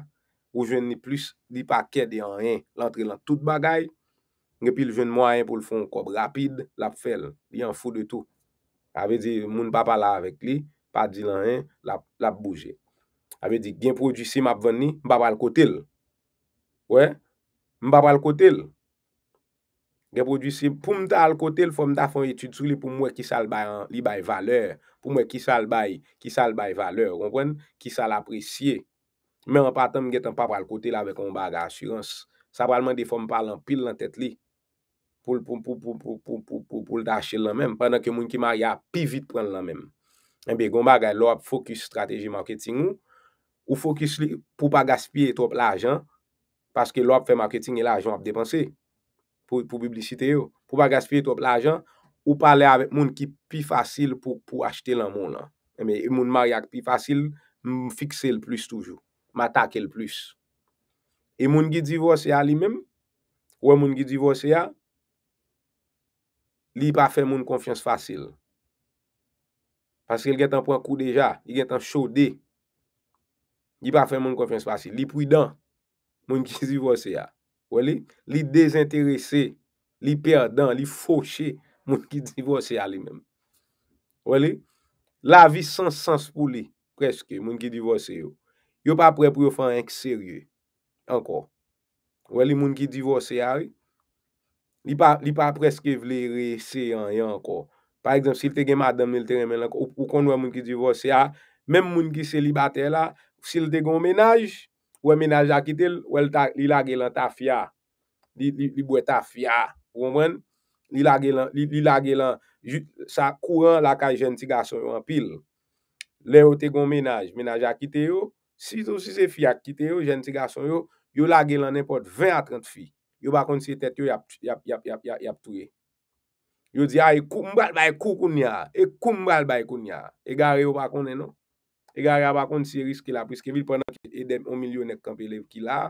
ou jen ni plus li pa kede an rin, lantre lan tout bagay, gepil jen mwa an pou l'fon kob rapide, lap fel, li an fou de tou. Ave di moun papa la avek li, pa di lan rin, lap bouje. Ave di gen produci map veni, mba bal kote l. Ouè, mba bal kote l. Gè produsye pou mta al kote l fòm da fòm etutri li pou mwen ki sal bay valer. Pou mwen ki sal bay valer, kompwen? Ki sal apresye. Men an patan mwen getan pa pral kote la vek an baga asyran. Sa pralman de fòm pral an pil lan tèt li. Poul poul poul poul poul poul poul poul poul l da chèl lan men. Panan ke moun ki mary a pi vit pran lan men. Eh en be gwa mba gwa lop fokus strateji marketing ou fokus li pou pa gaspye trop la ajan. Paske lop fè marketing e la ajan ap depanse. pou publicite yo. Pou pa gaspire top la ajan, ou pale avet moun ki pi fasil pou achete lan moun lan. E moun maryak pi fasil, m fixe l plus toujou. Matake l plus. E moun ki divose a li men, ou e moun ki divose a, li pa fe moun konfians fasil. Paske l get an pou an kou deja, l get an chode. Li pa fe moun konfians fasil. Li pou idan moun ki divose a. Li dezinterese, li perdan, mm. li foshe moun ki divose a li menm. La vi sans sens pou li, preske, moun ki divose yo. Yo pa pre pou yo fan ek serye, ankor. Moun ki divose a li, li pa preske vle reese an yon ankor. Par exemple, sil te gen madan milteren men lak, ou konwa moun ki divose a, menm moun ki selibate la, sil te gen omenaj, Wè menaj akite, wè li lage lan ta fya. Li bwe ta fya, pou mwen. Li lage lan, sa kouran la ka jen ti gason yo an pil. Le yo te gon menaj, menaj akite yo. Si ton si se fya akite yo, jen ti gason yo, yo lage lan ne pot 20 a 30 fi. Yo bakon si tet yo yap touye. Yo di a, e kou mbal bay kou koun ya, e kou mbal bay koun ya. E gare yo bakon e nou. E gare a bakon ti riske la, pwiske vil panan ki edem o milyonek kamp elev ki la,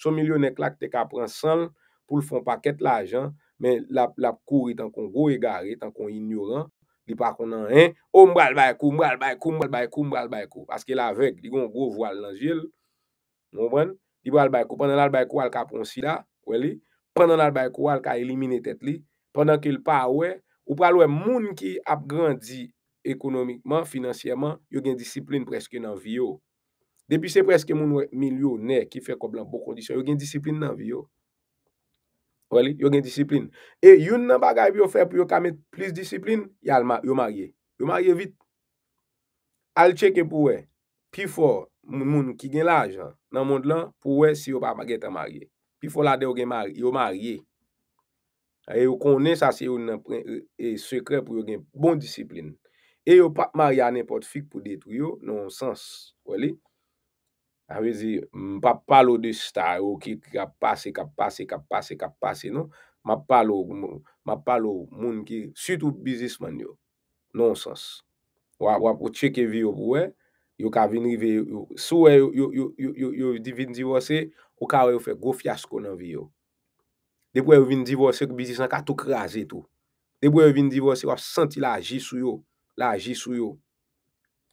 sou milyonek la ki te ka pran san, pou l fon paket la jan, men la pou kouri tan kon gro e gare, tan kon ignoran, di pa kon nan, e, o mbral baykou, mbral baykou, mbral baykou, mbral baykou, aske la vek, digon gro voal lan jil, non ven, di mbral baykou, panan al baykou al ka pran si la, wè li, panan al baykou al ka elimine tet li, panan ki l pa wè, ou pral wè moun ki ap grandi, ekonomikman, financiyman, yo gen disiplin preske nan viyo. Depi se preske moun wè milyonè ki fè koblan pou bon kondisyon, yo gen disiplin nan viyo. Yo gen disiplin. E yon nan bagay viyo fè pou yo kamet plis disiplin, yo marye. Yo marye vit. Al cheke pou wè. Pi fò, moun ki gen laj nan moun lan, pou wè si yo pa bagay tan marye. Pi fò la de yo marye. E yo konen sa si yo nan e, e sekre pou yo gen bon disiplin. E yo pa marya nenpot fik pou det, yo. Nonsens, wè li. An wè zi, mpa palo de star, yo ki ga pase, ka pase, ka pase, ka pase, no. Ma palo moun ki, sut ou bizisman, yo. Nonsens. Wap wap ou chèke vi yo pou wè, yo ka vin rivè, sou wè yo vin divorse, ou ka wè yo fè go fiasko nan vi yo. Depou yo vin divorse, bizisman ka tou kraze, tou. Depou yo vin divorse, wap senti la aji sou yo. La aji sou yo.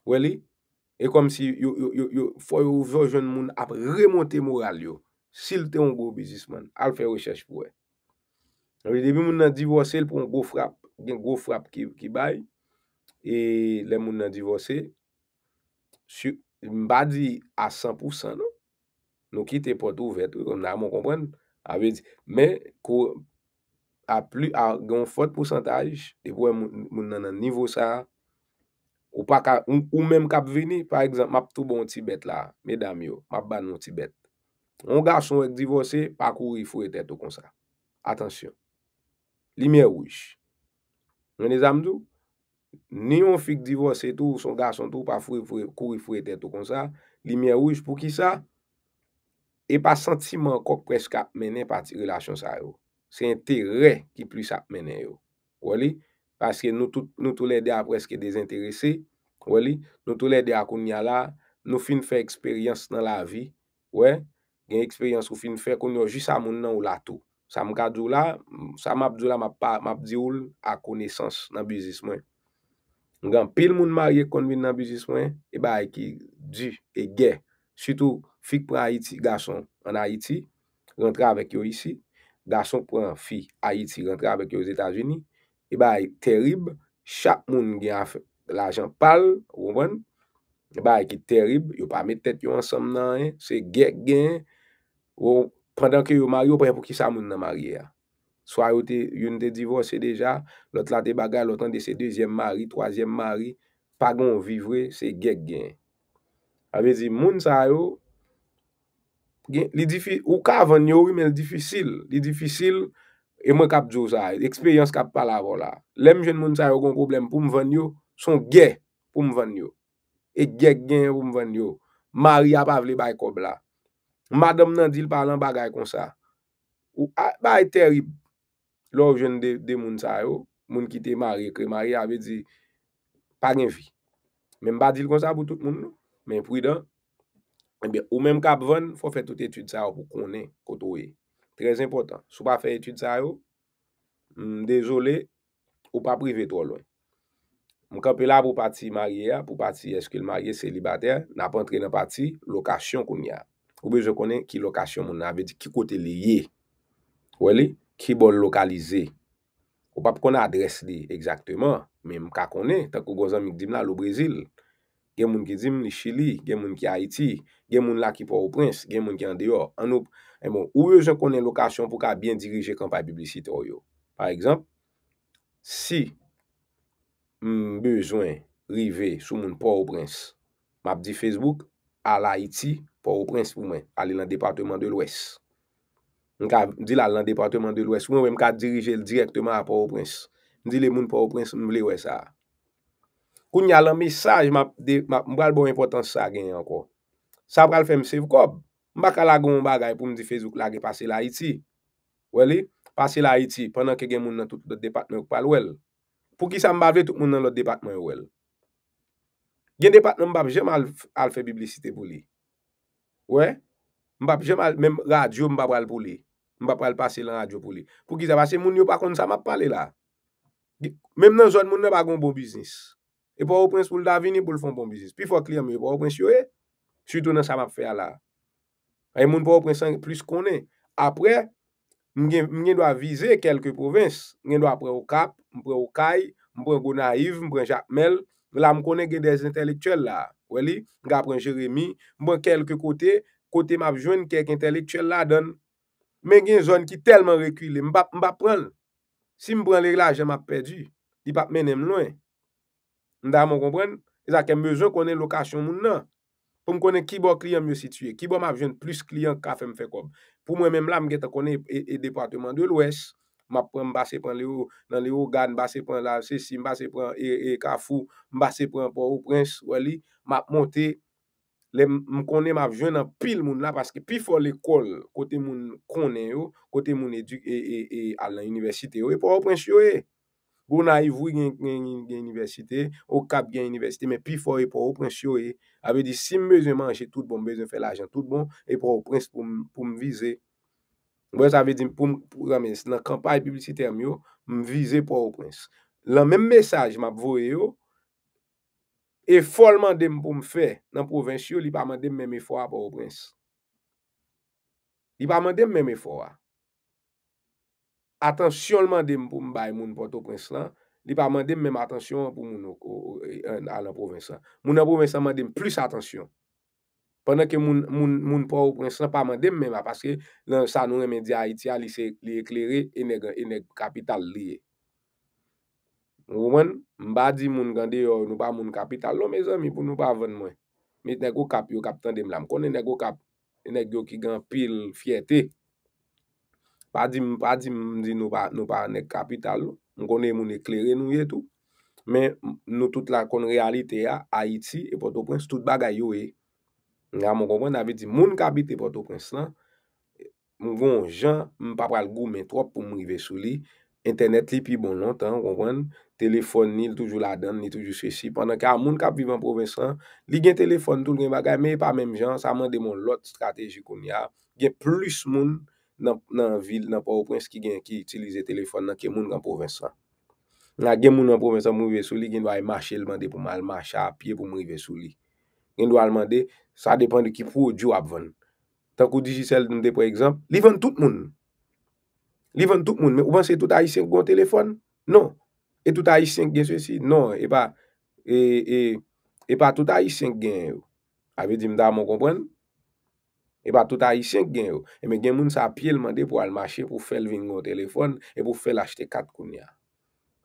Weli? E kom si yo fò yo vò joun moun ap remonte moral yo. Sil te yon gò bizisman. Al fè rechèch pou wè. Awe, debi moun nan divòse l pou yon gò frap. Yon gò frap ki bay. E le moun nan divòse. Su, mba di a 100%, non? Nou ki te pot ou vèt. Yon nan moun kompren. Awe, di. Men, kou... a gwen fote prosantaj, de pou moun nan nan nivou sa, ou mèm kap vini, par exemple, map tou bon tibet la, mè dam yo, map ban nou tibet. On gason ek divose, pa kou yi fwe tè tou kon sa. Atensyon. Li mè wè wè wè. Mè ne zamdou? Ni yon fik divose tou, son gason tou, pa e, kou yi fwe tè tou kon sa, li mè wè wè wè pou ki sa? E pa sentimen kok kwes ka, menè pati relasyon sa yo. Se entere ki plis ap menen yo. Wali? Paske nou tou lede ap reske desinterese. Wali? Nou tou lede akoun ya la. Nou fin fe eksperyans nan la vi. Wè? Gen eksperyans ou fin fe kon yo jis sa moun nan ou la tou. Sa mou ka djou la. Sa map djou la map di oul. A koun esans nan bizis mwen. Ngan pil moun ma ye kon min nan bizis mwen. E ba e ki di e gen. Situ fik pran Haiti. Gason an Haiti. Rentra avèk yo isi. da son pran fi ayit si rentre avèk yo zétaz vini, e bay terib, chak moun gen afe, la jan pal, ouwen, e bay ki terib, yo pa metet yo ansam nan, se gek gen, ou, prendan ke yo mari, yo premen pou ki sa moun nan mari ya, swa yo te, yon te divose deja, lot la te bagay, lot an de se deuxième mari, troisième mari, pa gon vivre, se gek gen, avè zi moun sa yo, yo, Ou ka vanyo, wè men, di fysil. Di fysil, e mwen kap djou sa. Eksperyans kap pala vò la. Lem jen moun sa yo kon problem pou m vanyo, son gè pou m vanyo. E gè gè pou m vanyo. Mari ap avle bay kob la. Madame nan dil palan bagay kon sa. Ou bay terib. Lòv jen de moun sa yo, moun kite mari, kre mari ave di, pa gen fi. Men ba dil kon sa pou tout moun nou. Men pridon. Eh ou men mka pou ven, fò fè tout etude sa yo pou konen koto we. Trèz important, sou pa fè etude sa yo, m, dezolé, ou pa prive to lon. Mwen ka pou la pou pati marye ya, pou pati eskele marye, selibater, nan pa antre nan pati lokasyon kon ya. Ou be, jò konen ki lokasyon moun nan ve di, ki kote le ye, wè li, ki bon lokalize. Ou pa pou konen adres li, egzaktèman, men mka konen, ta kou gozan mikdib nan lo Brezil, Gen moun ki di moun li Chili, gen moun ki Haiti, gen moun la ki Port-au-Prince, gen moun ki an deyo. An nou, e moun, ou yo jen konen lokasyon pou ka bin dirije kampay publicite o yo. Par ekzamp, si m bezwen rive sou moun Port-au-Prince, map di Facebook, ala Haiti, Port-au-Prince pou mwen, ali lan departement de l'Ouest. M di la lan departement de l'Ouest, mwen wè m ka dirije l direktman a Port-au-Prince. M di le moun Port-au-Prince, m le wè sa a. Koun nye alan misaj, mbra l bon impotant sa genye anko. Sa pral fèmsev kop. Mbak ala goun bagay pou mdi fezouk la ge pase la iti. Wele, pase la iti, pwennan ke gen moun nan tout depatmen wak pal wel. Pwou ki sa mbavè tout moun nan lot depatmen wel. Gen depatmen mbap jèm al fè biblicite pou li. We, mbap jèm al, mbap radio mbap pral pou li. Mbap pral pase lan radio pou li. Pwou ki sa pase moun yo pakoun sa mbap pale la. Mèm nan zon moun nan bagoun bo biznis. E pou a ou prens pou l'da vini pou l'fon bon vizis. Pi fwa kliyam, e pou a ou prens yo e, sütou nan sa map fè ala. A e moun pou a ou prensan plus konen. Apre, mwen gen do a vize kelke provins. Mwen gen do a pre o kap, mwen pre o kay, mwen pre o Gonaiv, mwen pre o Jacques Mel, vla mwen konen gen dez entelektuel la. Weli, mwen pre o Jeremie, mwen pre o kelke kote, kote map joun, kek entelektuel la don. Mwen gen zon ki telman rekwile, mwen pa prel. Si mwen pre lè la, jè map pedi. Di pap menem lwen. Mda mwen kompren, ezak kem bezon konen lokasyon moun nan. Pou m konen ki bo kliyan myo sitye, ki bo ma vjen plus kliyan ka fe m fe kom. Pou mwen menm la m gen ta konen e, e departement de l'O.S. Ma pren m basen pren le ou, nan le ou gan, m basen pren la, se si, m basen pren e, e kafou, m basen pren po ou prens wali. Ma ponte, m konen ma vjen nan pil moun la, paske pi fol ekol kote moun konen yo, kote moun eduk e, e al la universite yo e po ou prens yo e. Boun a yivou gen yin yin yin yin yin yin yin yin yin yin yin yin yin yin yin yin. Ou kap gen yin yin yin yin yin yin yin yin. Men pi fò yi pou ou prins yo yi. E, ave di si mbezè manjè tout bon, mbezè fè l'ajan tout bon. E pou ou prins pou mbize. Ou brez ave di pou mbize. Nan kampaye publicitèm yo, mbize pou ou prins. Lan menmè saj ma vò yo. E folman dem pou mfè nan prins yo. Li pa man dem menmè fò a pou ou prins. Li pa man dem menmè fò a. Atensyon man dem pou mbay moun pot ou prenslan, li pa man dem mèm atensyon pou moun e, ala provensan. Moun ala provensan man dem plus atensyon. Pwennan ke moun pot ou prenslan pa man dem mèm a, paske lan sa nou remedi a iti a li se ekleri, ene kapital li ye. Mwen, mba di moun gande yo nou pa moun kapital, lo me zan mi pou nou pa avan mwen. Meten yo kap yo kapitan dem lam kon, ene yo ki gan pil fiyatey. Pa di m di nou pa anek kapital, m konen moun ekleren nou yetou, men nou tout la kon realite ya, Haiti, epotoprens, tout bagay yo e. Nga m konpwen, n ave di, moun kapite epotoprens lan, bon m voun jan, m papal goun men trop pou m rive sou li, internet li pi bon lontan, m konpwen, telefon ni l toujou la dan, ni toujou se si, pandan ki a moun kap vivan provensan, li gen telefon tout gen bagay, men e pa menm jan, sa man de moun lot strategi kon ya, gen plus moun, nan vil, nan pa ou prens ki gen, ki itilize telefon nan ke moun gen Provençan. Nan gen moun gen Provençan mou rive sou li, gen dwa e mâche lman de pou mâle mâche a apye pou mou rive sou li. Gen dwa lman de, sa depan de ki pou ou djou ap ven. Tan ko Digicel nou de pre ekzamp, li ven tout moun. Li ven tout moun, men ou ban se tout a isen kon telefon? Non. E tout a isen gen sou si? Non. E pa e, e, e tout a isen gen, a ve di mda moun kompren, E ba touta yi sienk gen yo. E me gen moun sa api el mande pou al mache pou fel vingon telefon e pou fel achete kat koun ya.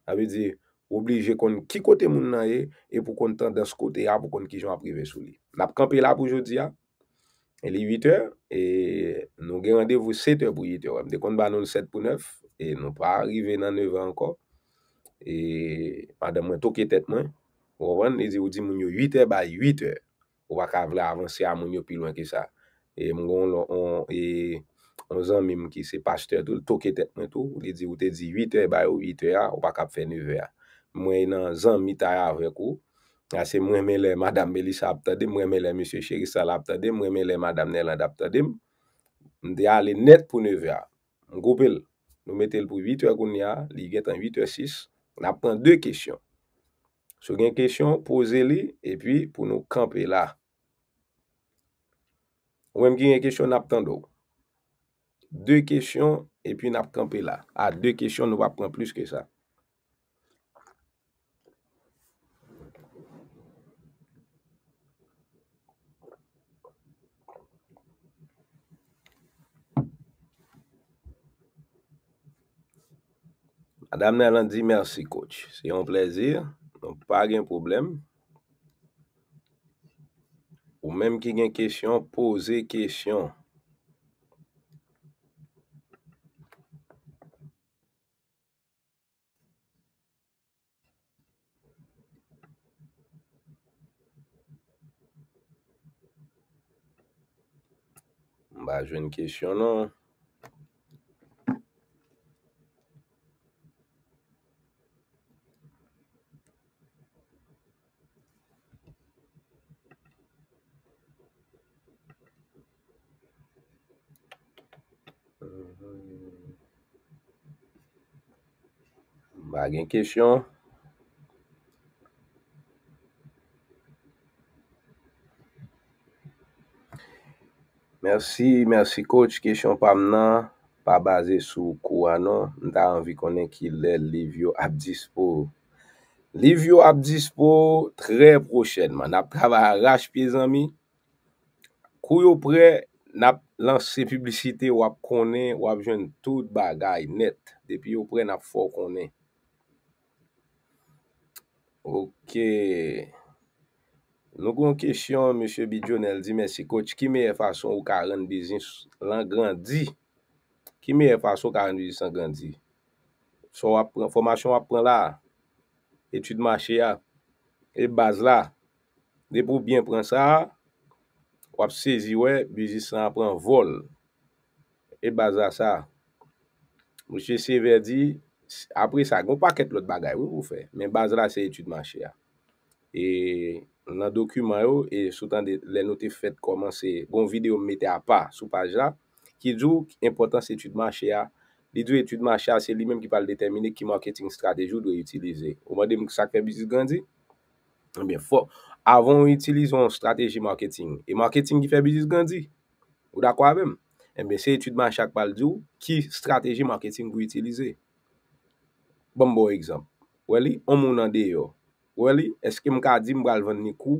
A ve di, oubli je kon ki kote moun nan ye e pou kon tan dans kote ya pou kon ki joun aprive sou li. Nap kanpe la pou jodi ya. E li 8 eur, e nou gen randevou 7 eur pou 8 eur. E mde kon banon 7 pou 9, e nou pa arrive nan 9 eur anko. E pa dam mwen tokye tet mwen. Ou ven, e di ou di moun yo 8 eur ba 8 eur. Ou baka vle avanse a moun yo pi lwen ki sa. E moun goun lò, e, on zan mim ki se pasteur tout, toke tet men tout, li di ou te di 8-3 bayou, 8-3 ya, ou pa kap fe 9-3 ya. Mwen nan zan mitaya avèkou, ase mwen men lè madame Melisa aptade, mwen men lè monsye Chegisala aptade, mwen men lè madame Nelada aptade, mwen de alè net pou 9-3 ya. Mwen goupel, nou metel pou 8-3 goun ya, li get an 8-3-6, mwen ap pen dè kèsyon. Sou gen kèsyon, pose li, e pi pou nou kampe la, Wèm gi yon kèchyon nap tando. De kèchyon, epi nap tante la. A, de kèchyon nou ap kon plus ke sa. Adam Nal an di, mersi kòch. Se yon plèzir, non pa agen probleme. Ou mèm ki gen kèsyon, pose kèsyon. Mba jwen kèsyon nou. Mba jwen kèsyon nou. Pa gen kesyon. Mersi, mersi koch. Kesyon pa mnen. Pa baze sou kou anon. Mda anvi konen ki lè Livyo ap dispo. Livyo ap dispo tre prochenman. Nap kava a rash pi zami. Kou yo pre, nap lanse publicite wap konen, wap jen tout bagay net. Depi yo pre nap fok konen. Ok. Nou kon kèsyon, Mèche Bidjonel, di mèche kòt, ki mèye fason ou karen bizins lan grandi? Ki mèye fason ou karen bizins lan grandi? Son wap pran, fòmasyon wap pran la, etude mèche ya, e baz la, de pou bien pran sa, wap sezi wè, bizins lan pran vol, e baz la sa. Mèche Sever di, e baz la, apre sa, goun paket lout bagay wou fè, men baz la se etude manche ya. E nan dokumen yo, e sou tan de lè notif fèt koman se, goun video mète a pa sou paj la, ki djou, impotant se etude manche ya, li djou etude manche ya, se li menm ki pal detemine ki marketing stratejou dwe itilize. Ou mwen deme ki sak fè bizis gandhi? E ben fò, avon ou itilize yon strateji marketing, e marketing ki fè bizis gandhi? Ou da kwa bem? E eh ben se etude manche ak pal djou, ki strateji marketing wou itilize? Bon bo ekzamp, wè li, an moun an deyo. Wè li, eske mwen ka di mwen valvon ni kou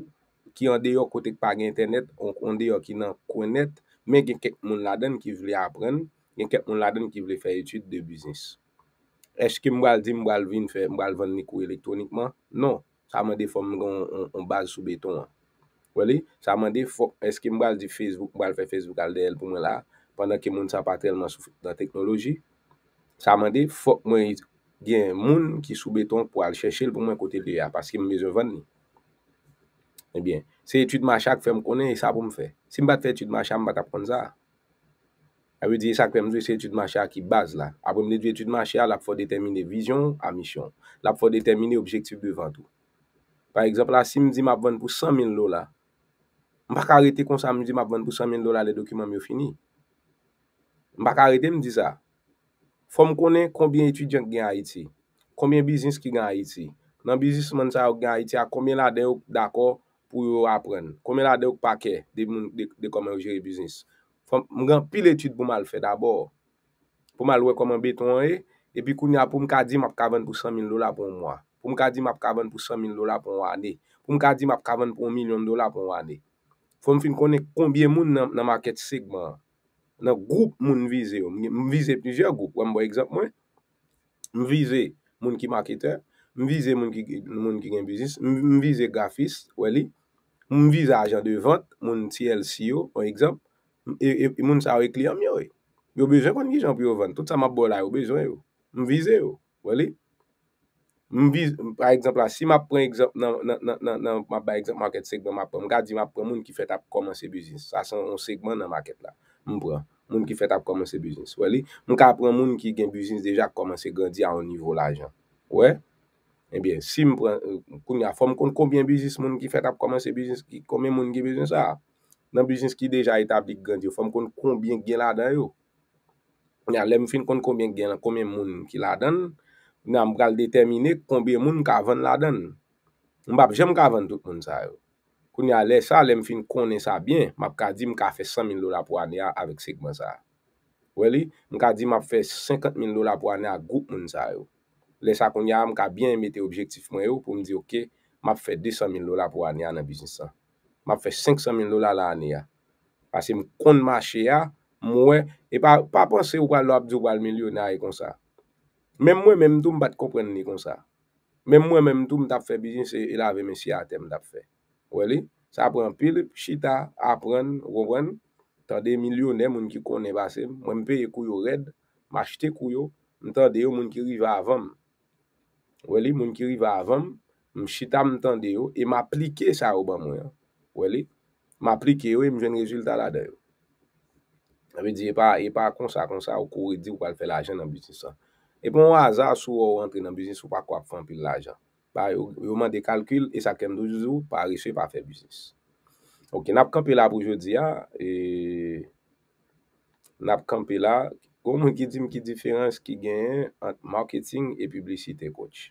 ki an deyo kotek pa gen internet, an deyo ki nan konet, men gen kek moun laden ki vle apren, gen kek moun laden ki vle fè etude de biznis. Eske mwen valvon ni kou elektronikman? Non, sa mwen dey fò mwen gwen an bal sou beton. Wè li, sa mwen dey fò, eske mwen valvon di Facebook, mwen valvon Facebook al dey el pou mwen la, pandan ki moun sa patrelman sou fò da teknoloji. Sa mwen dey fò mwen iti, gen moun ki soubeton pou al chèche l pou mwen kote lè ya paske m mèjè vèn ni. Ebyen, eh se etude m a chèk fèm konen, e sa pou m fè. Si m bat fè etude m a chèk, m bat apren za. E wè diye sa k fèm zwe se etude m a chèk ki baz la. A pou m lè diye etude m a chèk, la pou fò detemine vijon a mishon. La pou fò detemine objektif devan tou. Par exemple la, si m zi m ap vèn pou 100 000 lola, m bak a rete kon sa m zi m ap vèn pou 100 000 lola le dokumen m yo fini. M bak a rete m di za. Fòm konen konbyen etudyon ki gen a iti, konbyen bizins ki gen a iti, nan bizins man sa yo gen a iti a konbyen la deyok dako pou yo apren, konbyen la deyok pake de koman jere bizins. Fòm mwen gen pil etud pou mal fe dabor, pou mal wek koman beton e, epi koun ya pou mwen ka di map kavan pou 100.000 dola pou mwen, pou mwen ka di map kavan pou 100.000 dola pou mwen ane, pou mwen ka di map kavan pou 1.000.000 dola pou mwen ane. Fòm fin konen konbyen moun nan market segment a. nan group moun vize yo, moun vize pnijer group, wè mbè ekzop mwen mvize moun ki marketer mvize moun ki gen biznis mvize grafis, wè li mvize ajan de vant moun TLC yo, wè ekzop moun sa wè kliyam yo yo bejè kwen gijan pou yo vant, tout sa mabou la yo bejè yo, mvize yo, wè li mvize, pwè ekzop la si mbè ekzop nan mbè ekzop market segmen mbè mbè ak di mbè moun ki fèt ap koman se biznis sa son segmen nan market la Moun pran, moun ki fet ap komanse biznis. Wali, moun ka pran moun ki gen biznis deja komanse gandiya an nivou la jan. Kouè? Ebyen, eh si moun pran, euh, koun ya fòm koun koubyen biznis moun ki fet ap komanse biznis, koumyen moun ki biznis a? Nan biznis ki deja etablik gandiyo, fòm koun koubyen gen la dan yo? Ya lem fin koun koubyen gen la, koumyen moun ki la dan, nan moun kal determine koubyen moun ka van la dan. Mbap, jem ka van tout moun sa yo. Koun ya lè sa, lè m fin konen sa bin, m ap ka di m ka fe 100.000 lola pou ane ya avèk segman sa. Wè li, m ka di m ap fe 50.000 lola pou ane ya gout moun sa yo. Lè sa koun ya, m ka bin emete objektif mwen yo pou m di ok, m ap fe 200.000 lola pou ane ya nan bisnis sa. M ap fe 500.000 lola la ane ya. Pase m kon ma che ya, m wè, e pa pense ou kwa lò ap di ou kwa l milyonary kon sa. Mè m wè mè mdou m bat kopwen ni kon sa. Mè m wè m mdou m tap fe bisnis e, e la ve men si a tem tap fe. Weli, sa pran pil, chita, apran, rovan, tan de milyonè moun ki konen basen, mwen peye kouyo red, mwen chite kouyo, mwen tan de yo moun ki riva avanm. Weli, moun ki riva avanm, mwen chita mwen tan de yo, e m'aplike sa rouba mwen, weli, m'aplike yo e mwen jen rezultat la de yo. Epe di, epe akonsa e akonsa, ou kou redi ou pal fe la jen nan bisnis sa. Epe mwen waza sou ou rentre nan bisnis ou pa kwa pran pil la jen. ba yon man de kalkil, e sa kem dojouzou, pa reswe pa fe bizis. Ok, nap kampe la pou jodi ya, e nap kampe la, goun mwen ki di mki diferans ki gen, an marketing e publicite kouch.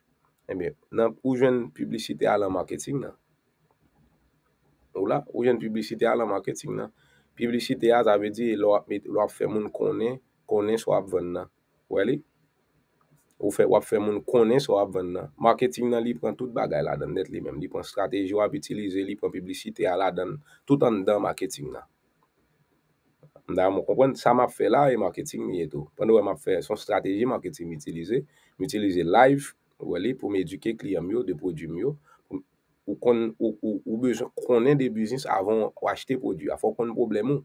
E mi, nap oujen publicite ala marketing na. Ola, oujen publicite ala marketing na. Publicite ya zave di, lo ap fe moun kone, kone swap ven na. Weli? Ou fe wap fe moun konen so wap ven nan. Marketing nan li pou an tout bagay la dan net li men. Li pou an strateji wap itilize li pou an publicite la dan. Tout an dan marketing nan. Mda mou kompwen sa m ap fe la e marketing mi eto. Pwende wap m ap fe son strateji marketing itilize. M itilize live wali pou m edike kliyam yo de prodjim yo. Ou konen de biznis avan wachete prodjim. Afon konen problemou.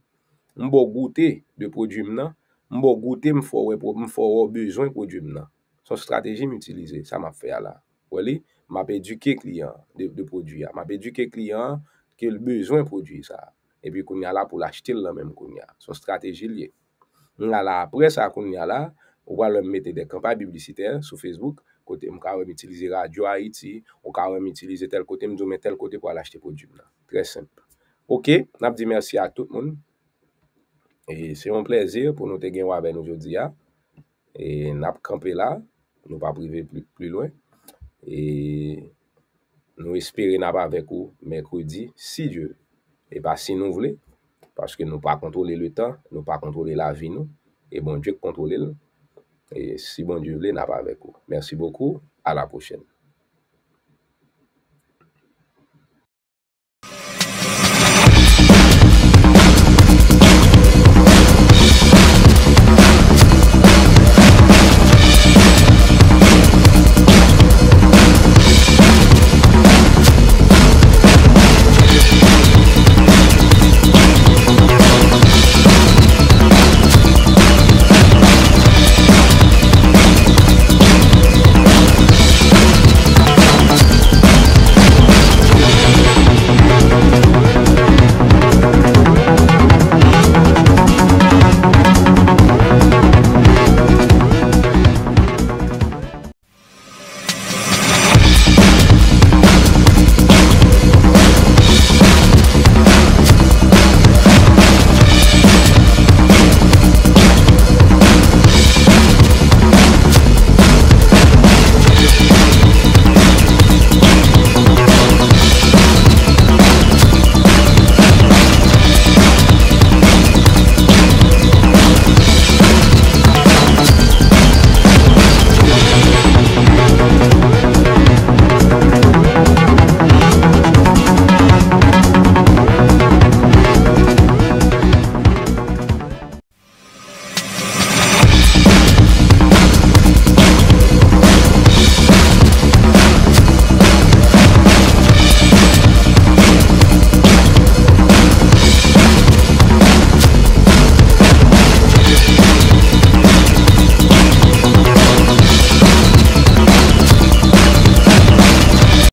Mbo gouti de prodjim nan. Mbo gouti m fwo wè prodjim. M fwo wè bezon prodjim nan. Son strateji m'utilize, sa m'a fè a la. Wali, m'ape eduke kliyan de prodwi a. M'ape eduke kliyan ke l'bezoun prodwi sa. E pi koun n'ya la pou l'achete l'an men m'koun n'ya. Son strateji l'ye. M'a la apre sa koun n'ya la, wale m'mete de kampay bibliciter sou Facebook kote m'kawen m'utilize radio a iti ou kawen m'utilize tel kote m'doume tel kote pou alachete prodwi m'la. Ok, nap di mersi a tout moun. E se yon plezir pou nou te gen waben oujodi a. E nap kampe la. nou pa prive pli lwen, e nou espere na pa vek ou, mèk ou di, si Dieu, e pa si nou vle, paske nou pa kontrole lè tan, nou pa kontrole la vi nou, e bon Dieu kontrole lè, e si bon Dieu vle, na pa vek ou. Mèsi boku, a la pochène.